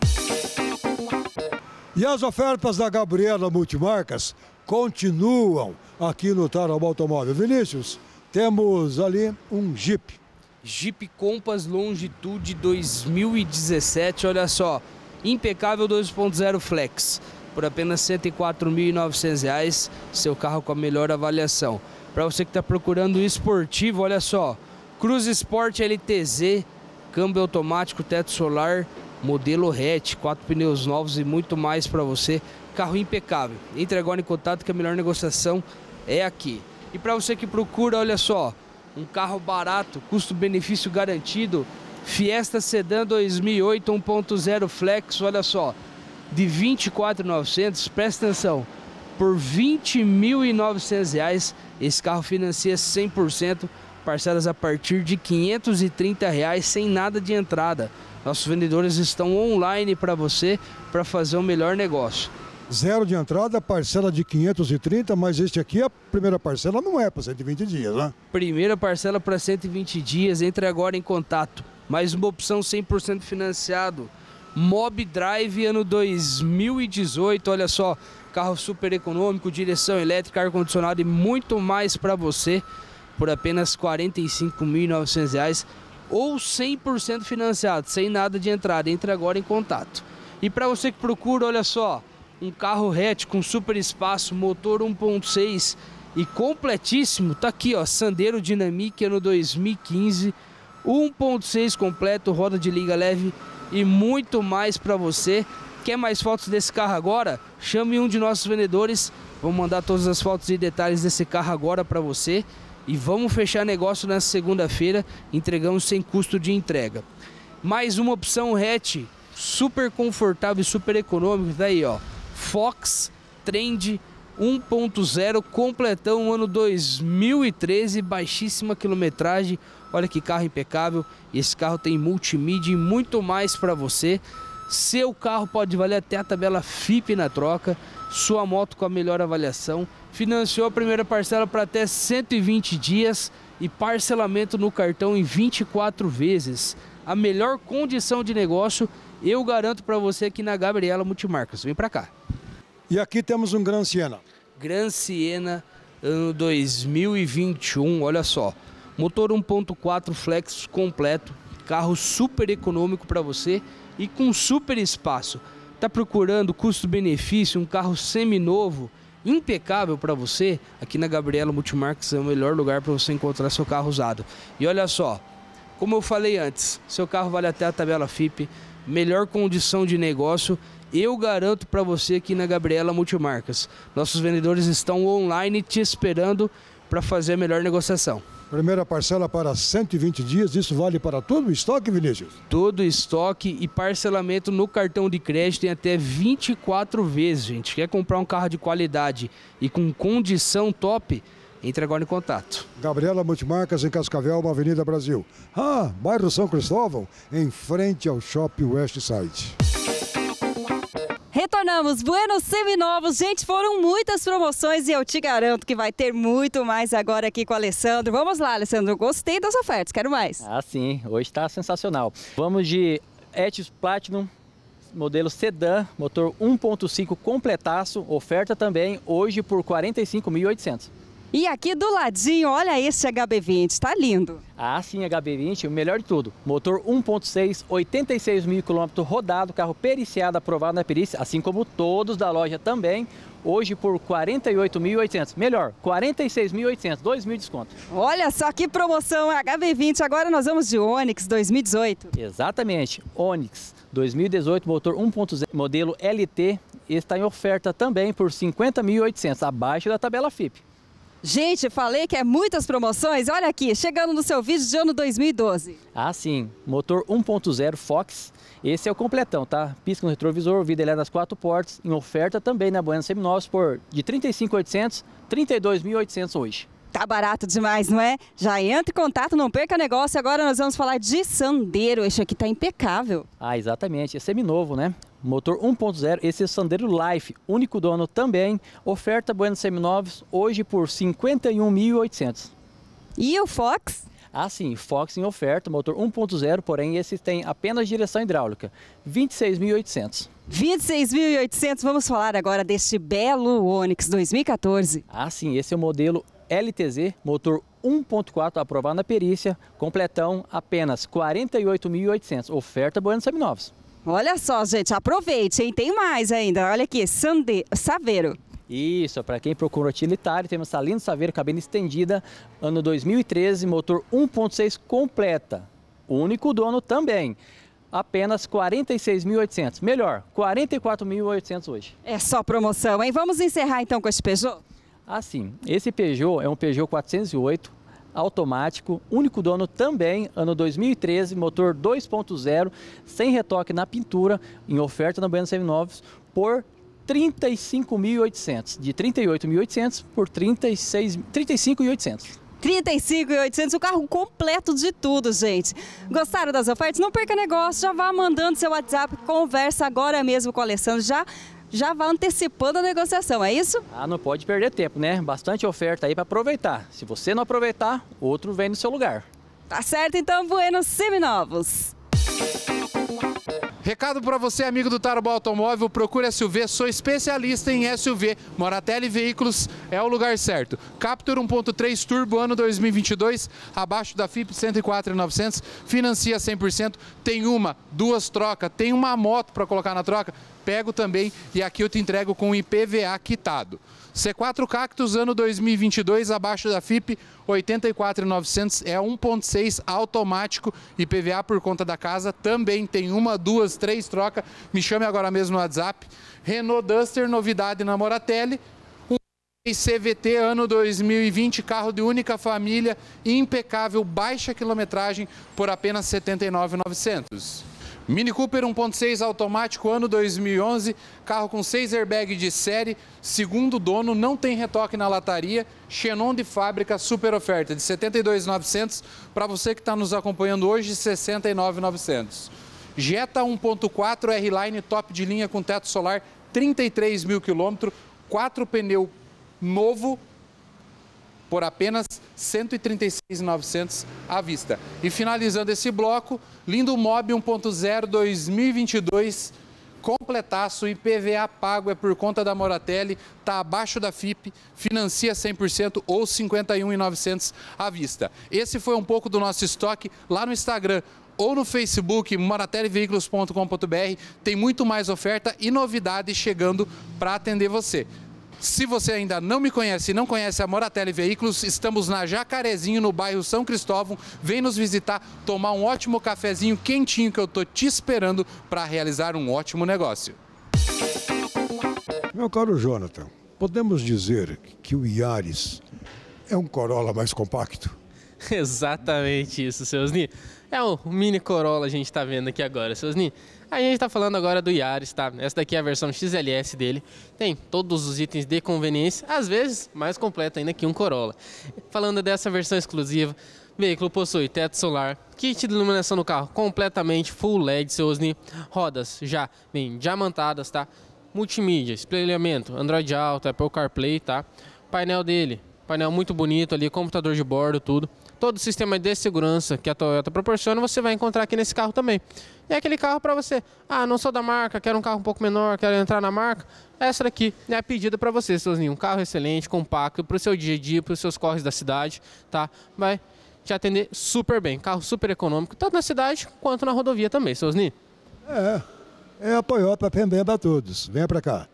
E as ofertas da Gabriela Multimarcas continuam aqui no Tarobá Automóvel. Vinícius, temos ali um Jeep Jeep Compass Longitude 2017, olha só, impecável 2.0 Flex, por apenas R$ 104.900, seu carro com a melhor avaliação. Para você que está procurando esportivo, olha só, Cruz Sport LTZ, câmbio automático, teto solar, modelo hatch, quatro pneus novos e muito mais para você, carro impecável. Entre agora em contato que a melhor negociação é aqui. E para você que procura, olha só, um carro barato, custo-benefício garantido, Fiesta Sedan 2008 1.0 Flex, olha só, de 24.900, presta atenção, por R$ 20.900, esse carro financia 100%, parcelas a partir de R$ 530, reais, sem nada de entrada. Nossos vendedores estão online para você para fazer o um melhor negócio zero de entrada, parcela de 530, mas este aqui, a primeira parcela não é para 120 dias, né? Primeira parcela para 120 dias, entre agora em contato. Mais uma opção 100% financiado. Mob Drive ano 2018, olha só, carro super econômico, direção elétrica, ar-condicionado e muito mais para você por apenas R$ 45.900 ou 100% financiado, sem nada de entrada. Entre agora em contato. E para você que procura, olha só, um carro hatch com super espaço, motor 1.6 e completíssimo. Tá aqui, ó, Sandero Dynamic ano 2015, 1.6 completo, roda de liga leve e muito mais para você. Quer mais fotos desse carro agora? Chame um de nossos vendedores. Vamos mandar todas as fotos e detalhes desse carro agora para você. E vamos fechar negócio nessa segunda-feira. Entregamos sem custo de entrega. Mais uma opção hatch, super confortável e super econômico. Daí, tá ó Fox Trend 1.0 completão ano 2013, baixíssima quilometragem. Olha que carro impecável. Esse carro tem multimídia e muito mais para você. Seu carro pode valer até a tabela FIP na troca. Sua moto com a melhor avaliação. Financiou a primeira parcela para até 120 dias e parcelamento no cartão em 24 vezes. A melhor condição de negócio eu garanto para você que na Gabriela Multimarcas. Vem para cá. E aqui temos um Gran Siena. Gran Siena, ano 2021, olha só. Motor 1.4 flex completo, carro super econômico para você e com super espaço. Tá procurando custo-benefício, um carro seminovo, impecável para você? Aqui na Gabriela Multimarcas é o melhor lugar para você encontrar seu carro usado. E olha só, como eu falei antes, seu carro vale até a tabela FIP, melhor condição de negócio. Eu garanto para você aqui na Gabriela Multimarcas. Nossos vendedores estão online te esperando para fazer a melhor negociação. Primeira parcela para 120 dias, isso vale para todo o estoque, Vinícius? Todo estoque e parcelamento no cartão de crédito em até 24 vezes, gente. Quer comprar um carro de qualidade e com condição top? Entre agora em contato. Gabriela Multimarcas, em Cascavel, uma Avenida Brasil. Ah, bairro São Cristóvão, em frente ao Shopping Westside. Retornamos, Buenos Seminovos. Gente, foram muitas promoções e eu te garanto que vai ter muito mais agora aqui com o Alessandro. Vamos lá, Alessandro, gostei das ofertas, quero mais. Ah, sim, hoje está sensacional. Vamos de Etios Platinum, modelo sedã, motor 1.5 completaço, oferta também hoje por R$ 45.800. E aqui do ladinho, olha esse HB20, está lindo. Ah, sim, HB20, o melhor de tudo. Motor 1.6, 86 mil quilômetros rodado, carro periciado, aprovado na perícia, assim como todos da loja também. Hoje por 48.800, melhor, 46.800, 2 mil desconto. Olha só que promoção, HB20, agora nós vamos de Onix 2018. Exatamente, Onix 2018, motor 1.0, modelo LT, está em oferta também por 50.800, abaixo da tabela FIP. Gente, falei que é muitas promoções. Olha aqui, chegando no seu vídeo de ano 2012. Ah, sim. Motor 1.0 Fox. Esse é o completão, tá? Pisca no retrovisor, vida nas quatro portas, em oferta também na Buena Seminovos por de 35.800, 32.800 hoje. Tá barato demais, não é? Já entra em contato, não perca negócio. Agora nós vamos falar de Sandeiro. Esse aqui tá impecável. Ah, exatamente. É seminovo, né? motor 1.0, esse é Sandero Life, único dono também, oferta Buenos Seminovos hoje por 51.800. E o Fox? Ah, sim, Fox em oferta, motor 1.0, porém esse tem apenas direção hidráulica, 26.800. 26.800, vamos falar agora deste belo Onix 2014. Ah, sim, esse é o modelo LTZ, motor 1.4 aprovado na perícia, completão apenas 48.800, oferta Buenos Seminovos. Olha só, gente, aproveite, hein? Tem mais ainda. Olha aqui, Sande... Saveiro. Isso, para quem procura utilitário, temos Salino Saveiro, cabine estendida, ano 2013, motor 1.6 completa. Único dono também apenas 46.800. Melhor, 44.800 hoje. É só promoção, hein? Vamos encerrar então com esse Peugeot? Assim, esse Peugeot é um Peugeot 408, automático, único dono também, ano 2013, motor 2.0, sem retoque na pintura, em oferta na Buenos Seminovos, por 35.800, de 38.800 por 36, 35.800. 35,800, o carro completo de tudo, gente. Gostaram das ofertas? Não perca negócio, já vá mandando seu WhatsApp, conversa agora mesmo com o Alessandro, já já vá antecipando a negociação, é isso? Ah, não pode perder tempo, né? Bastante oferta aí para aproveitar. Se você não aproveitar, outro vem no seu lugar. Tá certo então, Buenos Seminovos. Recado para você, amigo do Tarobá Automóvel, procure SUV, sou especialista em SUV. Moratelli Veículos é o lugar certo. Captur 1.3 Turbo ano 2022, abaixo da FIP 104.900, financia 100%, tem uma, duas trocas, tem uma moto para colocar na troca, pego também e aqui eu te entrego com IPVA quitado. C4 Cactus, ano 2022, abaixo da FIP, 84,900, é 1.6 automático e PVA por conta da casa, também tem uma, duas, três troca, me chame agora mesmo no WhatsApp. Renault Duster, novidade na Moratelli, CVT ano 2020, carro de única família, impecável, baixa quilometragem por apenas 79,900. Mini Cooper 1.6 automático, ano 2011, carro com 6 airbags de série, segundo dono, não tem retoque na lataria, Xenon de fábrica, super oferta de 72.900 para você que está nos acompanhando hoje, 69.900. Jetta 1.4 R-Line top de linha com teto solar, 33 mil quilômetros, quatro pneu novo, por apenas R$ 136.900 à vista. E finalizando esse bloco, Lindo Mob 1.0 2022 completaço e PVA pago é por conta da Moratelli, tá abaixo da FIP, financia 100% ou 51.900 à vista. Esse foi um pouco do nosso estoque lá no Instagram ou no Facebook moratelliveículos.com.br, tem muito mais oferta e novidades chegando para atender você. Se você ainda não me conhece e não conhece a Moratelli Veículos, estamos na Jacarezinho, no bairro São Cristóvão. Vem nos visitar, tomar um ótimo cafezinho quentinho que eu tô te esperando para realizar um ótimo negócio. Meu caro Jonathan, podemos dizer que o Iares é um Corolla mais compacto? Exatamente isso, seus Ni. É um mini Corolla a gente está vendo aqui agora, seus Ni. A gente está falando agora do Yaris, tá? Essa daqui é a versão XLS dele. Tem todos os itens de conveniência, às vezes mais completa ainda que um Corolla. Falando dessa versão exclusiva, o veículo possui teto solar, kit de iluminação do carro completamente full LED Sosni, rodas já bem diamantadas, tá? Multimídia, espelhamento, Android Auto, Apple CarPlay, tá? Painel dele, painel muito bonito ali, computador de bordo, tudo todo o sistema de segurança que a Toyota proporciona, você vai encontrar aqui nesse carro também. E é aquele carro para você, ah, não sou da marca, quero um carro um pouco menor, quero entrar na marca. Essa daqui é a pedida para você, seus Um carro excelente, compacto, para o seu dia a dia, para os seus corres da cidade, tá? Vai te atender super bem. Carro super econômico, tanto na cidade quanto na rodovia também, seus É, é a Toyota também a todos. Venha para cá.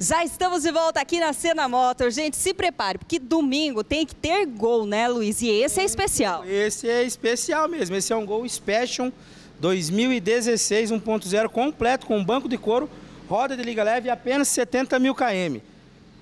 Já estamos de volta aqui na Cena Motor. Gente, se prepare, porque domingo tem que ter gol, né, Luiz? E esse é especial. Esse é especial mesmo. Esse é um gol Special 2016 1.0 completo, com banco de couro, roda de liga leve e apenas 70 mil km.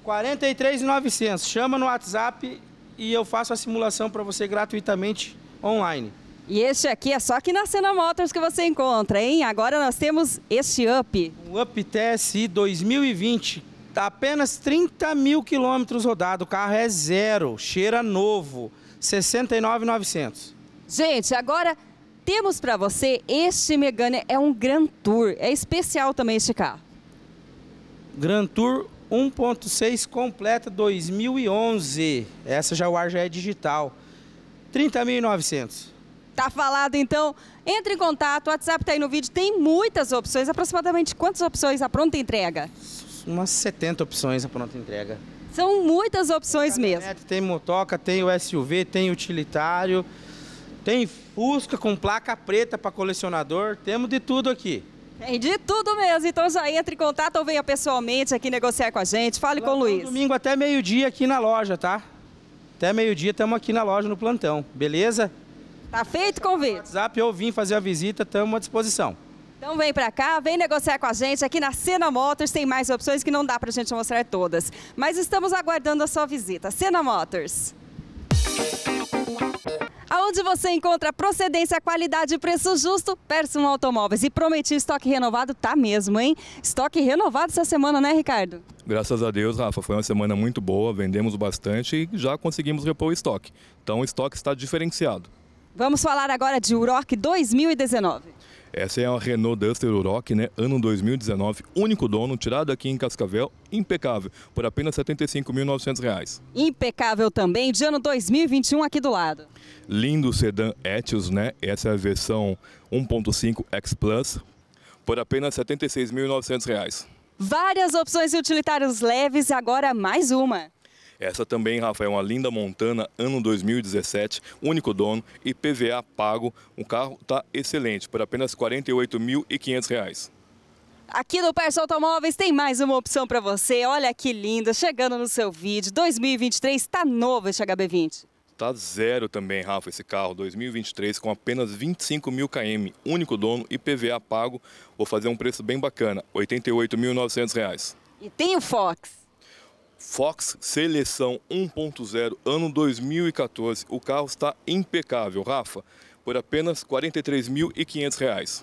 43,900. Chama no WhatsApp e eu faço a simulação para você gratuitamente online. E este aqui é só aqui na Cena Motors que você encontra, hein? Agora nós temos este Up. O Up TSI 2020, tá apenas 30 mil quilômetros rodados, o carro é zero, cheira novo, 69,900. Gente, agora temos para você este Megane, é um Grand Tour, é especial também este carro. Grand Tour 1.6 completa 2011, essa já o ar já é digital, 30.900. Tá falado então. Entre em contato, o WhatsApp tá aí no vídeo, tem muitas opções. Aproximadamente quantas opções a pronta entrega? Umas 70 opções a pronta entrega. São muitas opções tem mesmo. Tem motoca, tem o SUV, tem utilitário, tem Fusca com placa preta para colecionador, temos de tudo aqui. Tem de tudo mesmo, então já entre em contato ou venha pessoalmente aqui negociar com a gente, fale Lá com o Luiz. Domingo até meio-dia aqui na loja, tá? Até meio-dia estamos aqui na loja no plantão, beleza? Tá feito o convite. WhatsApp, eu vim fazer a visita, estamos à disposição. Então vem para cá, vem negociar com a gente. Aqui na Cena Motors tem mais opções que não dá para a gente mostrar todas. Mas estamos aguardando a sua visita. Cena Motors. Aonde você encontra procedência, qualidade e preço justo, um Automóveis. E prometi estoque renovado, tá mesmo, hein? Estoque renovado essa semana, né, Ricardo? Graças a Deus, Rafa, foi uma semana muito boa, vendemos bastante e já conseguimos repor o estoque. Então o estoque está diferenciado. Vamos falar agora de Uroc 2019. Essa é a Renault Duster Uroc, né? Ano 2019, único dono, tirado aqui em Cascavel, impecável, por apenas R$ 75.900. Impecável também, de ano 2021 aqui do lado. Lindo sedã Etios, né? Essa é a versão 1.5 X Plus, por apenas R$ 76.900. Várias opções de utilitários leves, agora mais uma. Essa também, Rafa, é uma linda Montana, ano 2017, único dono e PVA pago. O carro está excelente, por apenas R$ 48.500. Aqui no Perso Automóveis tem mais uma opção para você. Olha que linda, chegando no seu vídeo. 2023 está novo esse HB20. Está zero também, Rafa, esse carro 2023 com apenas 25 mil km, único dono e PVA pago. Vou fazer um preço bem bacana, R$ 88.900. E tem o Fox. Fox Seleção 1.0, ano 2014. O carro está impecável, Rafa, por apenas R$ 43.500.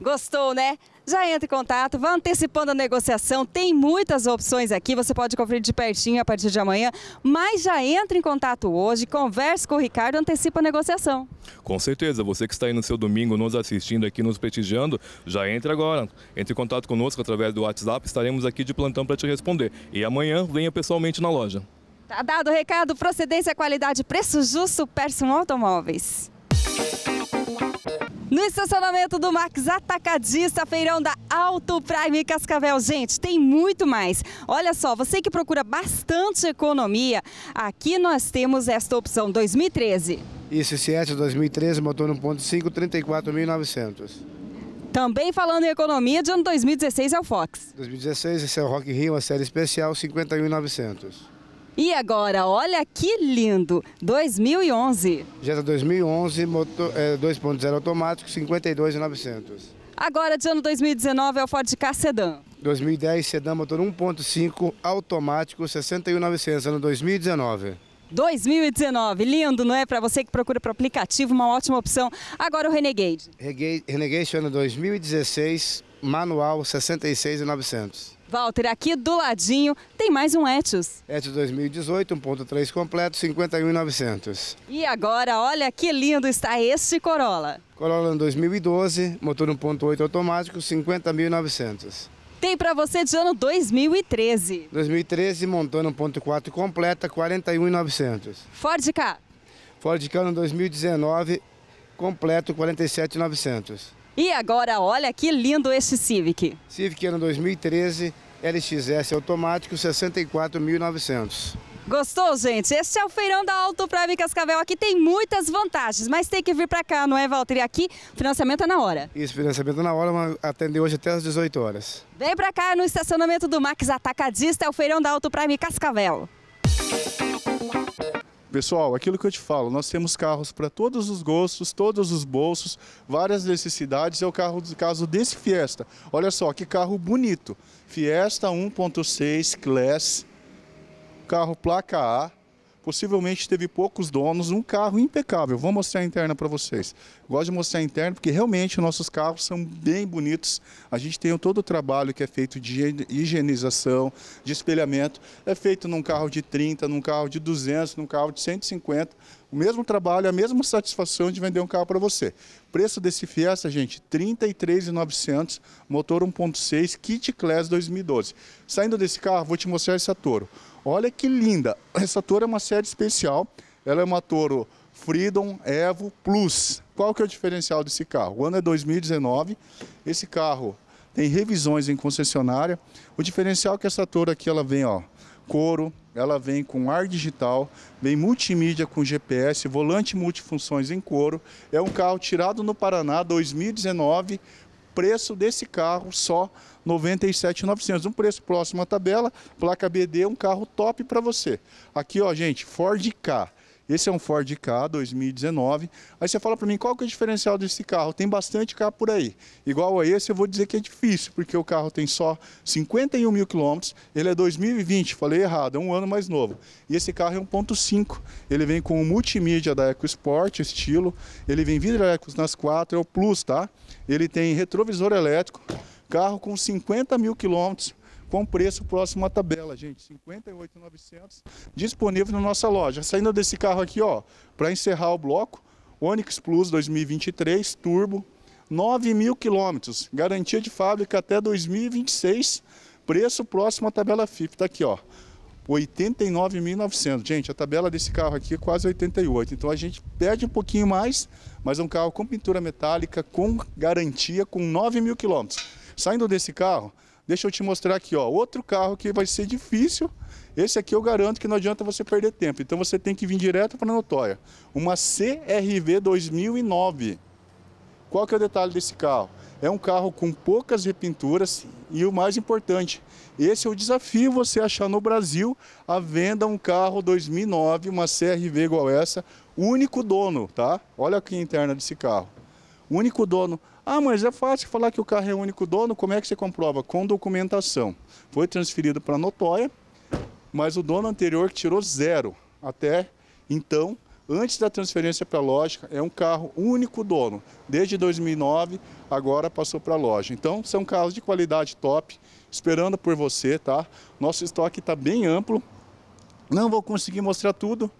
Gostou, né? já entre em contato, vá antecipando a negociação, tem muitas opções aqui, você pode conferir de pertinho a partir de amanhã, mas já entre em contato hoje, converse com o Ricardo, antecipa a negociação. Com certeza, você que está aí no seu domingo nos assistindo aqui, nos prestigiando, já entre agora, entre em contato conosco através do WhatsApp, estaremos aqui de plantão para te responder. E amanhã venha pessoalmente na loja. Tá dado o recado, procedência, qualidade, preço justo, Persum Automóveis. No estacionamento do Max Atacadista, feirão da Alto Prime Cascavel. Gente, tem muito mais. Olha só, você que procura bastante economia, aqui nós temos esta opção 2013. Isso, CS 2013, motor 1.5, 34.900. Também falando em economia, de ano 2016 é o Fox. 2016, esse é o Rock Rio, uma série especial, 51.900. E agora, olha que lindo, 2011. Jetta 2011, 2.0 automático, 52,900. Agora, de ano 2019, é o Ford Ka Sedan. 2010, Sedan motor 1.5 automático, 61.900, ano 2019. 2019, lindo, não é? Para você que procura para aplicativo, uma ótima opção. Agora o Renegade. Renegade, Renegade ano 2016, manual 66.900. Walter, aqui do ladinho tem mais um Etios. Etios 2018, 1.3 completo, 51.900. E agora, olha que lindo está este Corolla. Corolla 2012, motor 1.8 automático, 50.900. Tem para você de ano 2013. 2013, montando 1.4 completa, 41.900. Ford Ka. Ford Ka no 2019, completo, 47.900. E agora, olha que lindo esse Civic. Civic ano 2013, LXS automático, 64.900. Gostou, gente? Este é o feirão da Auto Prime Cascavel. Aqui tem muitas vantagens, mas tem que vir para cá, não é, Walter? E aqui, financiamento é na hora. Isso, financiamento é na hora, mas atende hoje até às 18 horas. Vem para cá no estacionamento do Max Atacadista, é o feirão da Auto Prime Cascavel. Pessoal, aquilo que eu te falo, nós temos carros para todos os gostos, todos os bolsos, várias necessidades. É o carro do caso desse Fiesta. Olha só que carro bonito. Fiesta 1.6 Class, carro placa A, possivelmente teve poucos donos, um carro impecável. Vou mostrar a interna para vocês. Gosto de mostrar a interna porque realmente nossos carros são bem bonitos. A gente tem todo o trabalho que é feito de higienização, de espelhamento. É feito num carro de 30, num carro de 200, num carro de 150. O mesmo trabalho, a mesma satisfação de vender um carro para você. Preço desse Fiesta, gente, 33.900, motor 1.6, kit class 2012. Saindo desse carro, vou te mostrar esse Toro. Olha que linda. Essa touro é uma série especial. Ela é uma touro Freedom Evo Plus. Qual que é o diferencial desse carro? O ano é 2019. Esse carro tem revisões em concessionária. O diferencial é que essa touro aqui ela vem, ó, couro, ela vem com ar digital, vem multimídia com GPS, volante multifunções em couro. É um carro tirado no Paraná 2019 preço desse carro só 97,900. Um preço próximo à tabela, placa BD, um carro top para você. Aqui, ó, gente, Ford K. Esse é um Ford K 2019. Aí você fala para mim, qual que é o diferencial desse carro? Tem bastante carro por aí. Igual a esse, eu vou dizer que é difícil, porque o carro tem só 51 mil quilômetros, ele é 2020, falei errado, é um ano mais novo. E esse carro é 1.5, ele vem com o multimídia da EcoSport, estilo, ele vem vidro Ecos nas quatro, é o Plus, tá? Ele tem retrovisor elétrico, carro com 50 mil quilômetros, com preço próximo à tabela, gente, 58.900, disponível na nossa loja. Saindo desse carro aqui, ó, para encerrar o bloco, Onix Plus 2023 Turbo, 9 mil quilômetros, garantia de fábrica até 2026, preço próximo à tabela FIP, tá aqui, ó. 89.900. Gente, a tabela desse carro aqui é quase 88. Então a gente perde um pouquinho mais, mas é um carro com pintura metálica, com garantia, com 9 mil quilômetros. Saindo desse carro, Deixa eu te mostrar aqui, ó, outro carro que vai ser difícil. Esse aqui eu garanto que não adianta você perder tempo. Então você tem que vir direto para a notória. Uma CRV 2009. Qual que é o detalhe desse carro? É um carro com poucas repinturas e o mais importante, esse é o desafio você achar no Brasil a venda um carro 2009, uma CRV igual essa, único dono, tá? Olha aqui a interna desse carro. Único dono. Ah, mas é fácil falar que o carro é o único dono, como é que você comprova? Com documentação. Foi transferido para a notória, mas o dono anterior tirou zero. Até então, antes da transferência para a loja, é um carro único dono. Desde 2009, agora passou para a loja. Então, são carros de qualidade top, esperando por você, tá? Nosso estoque está bem amplo. Não vou conseguir mostrar tudo,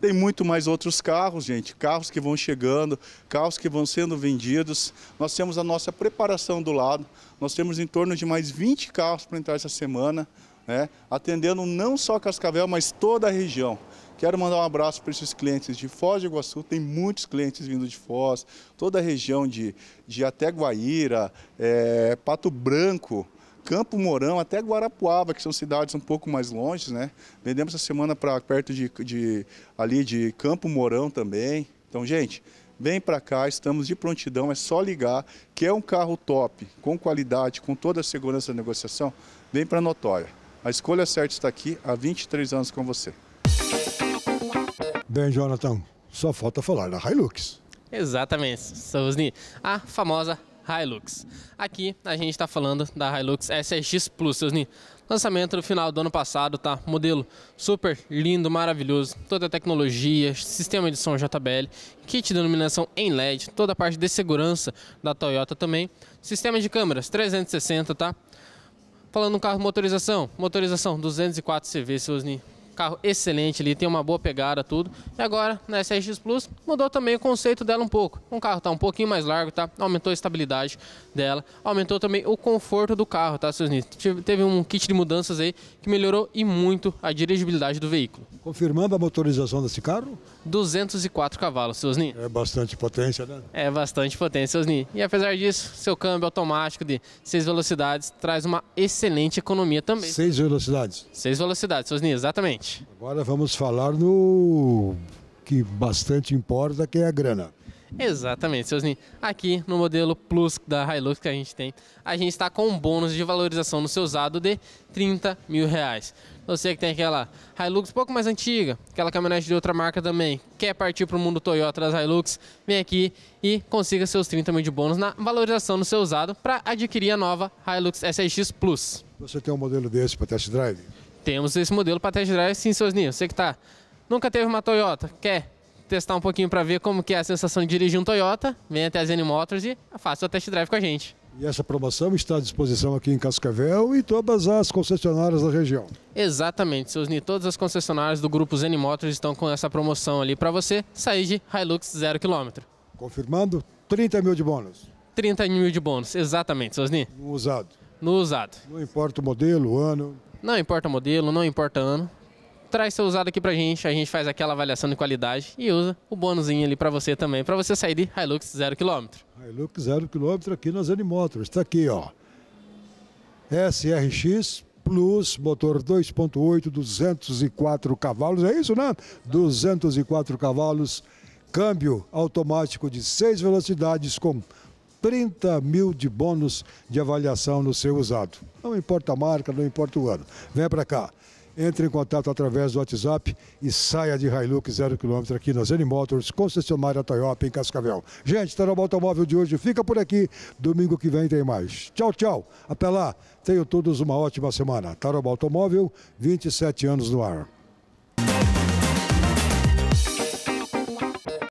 tem muito mais outros carros, gente, carros que vão chegando, carros que vão sendo vendidos. Nós temos a nossa preparação do lado, nós temos em torno de mais 20 carros para entrar essa semana, né? atendendo não só Cascavel, mas toda a região. Quero mandar um abraço para esses clientes de Foz do Iguaçu, tem muitos clientes vindo de Foz, toda a região de, de até Guaíra, é, Pato Branco, Campo Mourão até Guarapuava, que são cidades um pouco mais longe, né? Vendemos essa semana para perto de, de, ali de Campo Mourão também. Então, gente, vem para cá, estamos de prontidão, é só ligar, que é um carro top, com qualidade, com toda a segurança da negociação, vem para Notória. A escolha certa está aqui há 23 anos com você. Bem, Jonathan, só falta falar da Hilux. Exatamente, Sousni, a famosa Hilux. Aqui a gente está falando da Hilux SSX Plus, seus Lançamento no final do ano passado, tá? Modelo super lindo, maravilhoso, toda a tecnologia, sistema de som JBL, kit de iluminação em LED, toda a parte de segurança da Toyota também, sistema de câmeras 360, tá? Falando no carro motorização, motorização 204 CV, seus Carro excelente ali, tem uma boa pegada, tudo. E agora, na SRX Plus, mudou também o conceito dela um pouco. O carro tá um pouquinho mais largo, tá? Aumentou a estabilidade dela, aumentou também o conforto do carro, tá, seus nitos? Teve um kit de mudanças aí que melhorou e muito a dirigibilidade do veículo. Confirmando a motorização desse carro? 204 cavalos, seus nitos. É bastante potência, né? É bastante potência, seus nitos. E apesar disso, seu câmbio automático de seis velocidades traz uma excelente economia também. seis velocidades? seis velocidades, seus nitos, exatamente. Agora vamos falar no que bastante importa, que é a grana. Exatamente, seus ninhos. Aqui no modelo Plus da Hilux que a gente tem, a gente está com um bônus de valorização no seu usado de 30 mil reais. Você que tem aquela Hilux um pouco mais antiga, aquela caminhonete de outra marca também, quer partir para o mundo Toyota das Hilux, vem aqui e consiga seus 30 mil de bônus na valorização no seu usado para adquirir a nova Hilux SX Plus. Você tem um modelo desse para test drive? Temos esse modelo para test drive sim, seus ninhos. Você que tá, nunca teve uma Toyota, quer testar um pouquinho para ver como que é a sensação de dirigir um Toyota, vem até a Zen Motors e é faça o test drive com a gente. E essa promoção está à disposição aqui em Cascavel e todas as concessionárias da região. Exatamente, seus ninhos. todas as concessionárias do grupo Zen Motors estão com essa promoção ali para você sair de Hilux 0 km. Confirmando, 30 mil de bônus. 30 mil de bônus, exatamente, seus No usado. No usado. Não importa o modelo, o ano. Não importa modelo, não importa ano. Traz seu usado aqui pra gente, a gente faz aquela avaliação de qualidade e usa o bônus ali para você também, para você sair de Hilux 0km. Hilux 0km aqui nas Animotors, está aqui ó. SRX Plus, motor 2.8, 204 cavalos, é isso né? 204 cavalos, câmbio automático de 6 velocidades com 30 mil de bônus de avaliação no seu usado. Não importa a marca, não importa o ano. Venha para cá. Entre em contato através do WhatsApp e saia de Hilux 0km aqui na Zen Motors, concessionária Toyota em Cascavel. Gente, Tarama tá Automóvel de hoje fica por aqui. Domingo que vem tem mais. Tchau, tchau. Até lá. Tenham todos uma ótima semana. Tarama tá Automóvel, 27 anos no ar.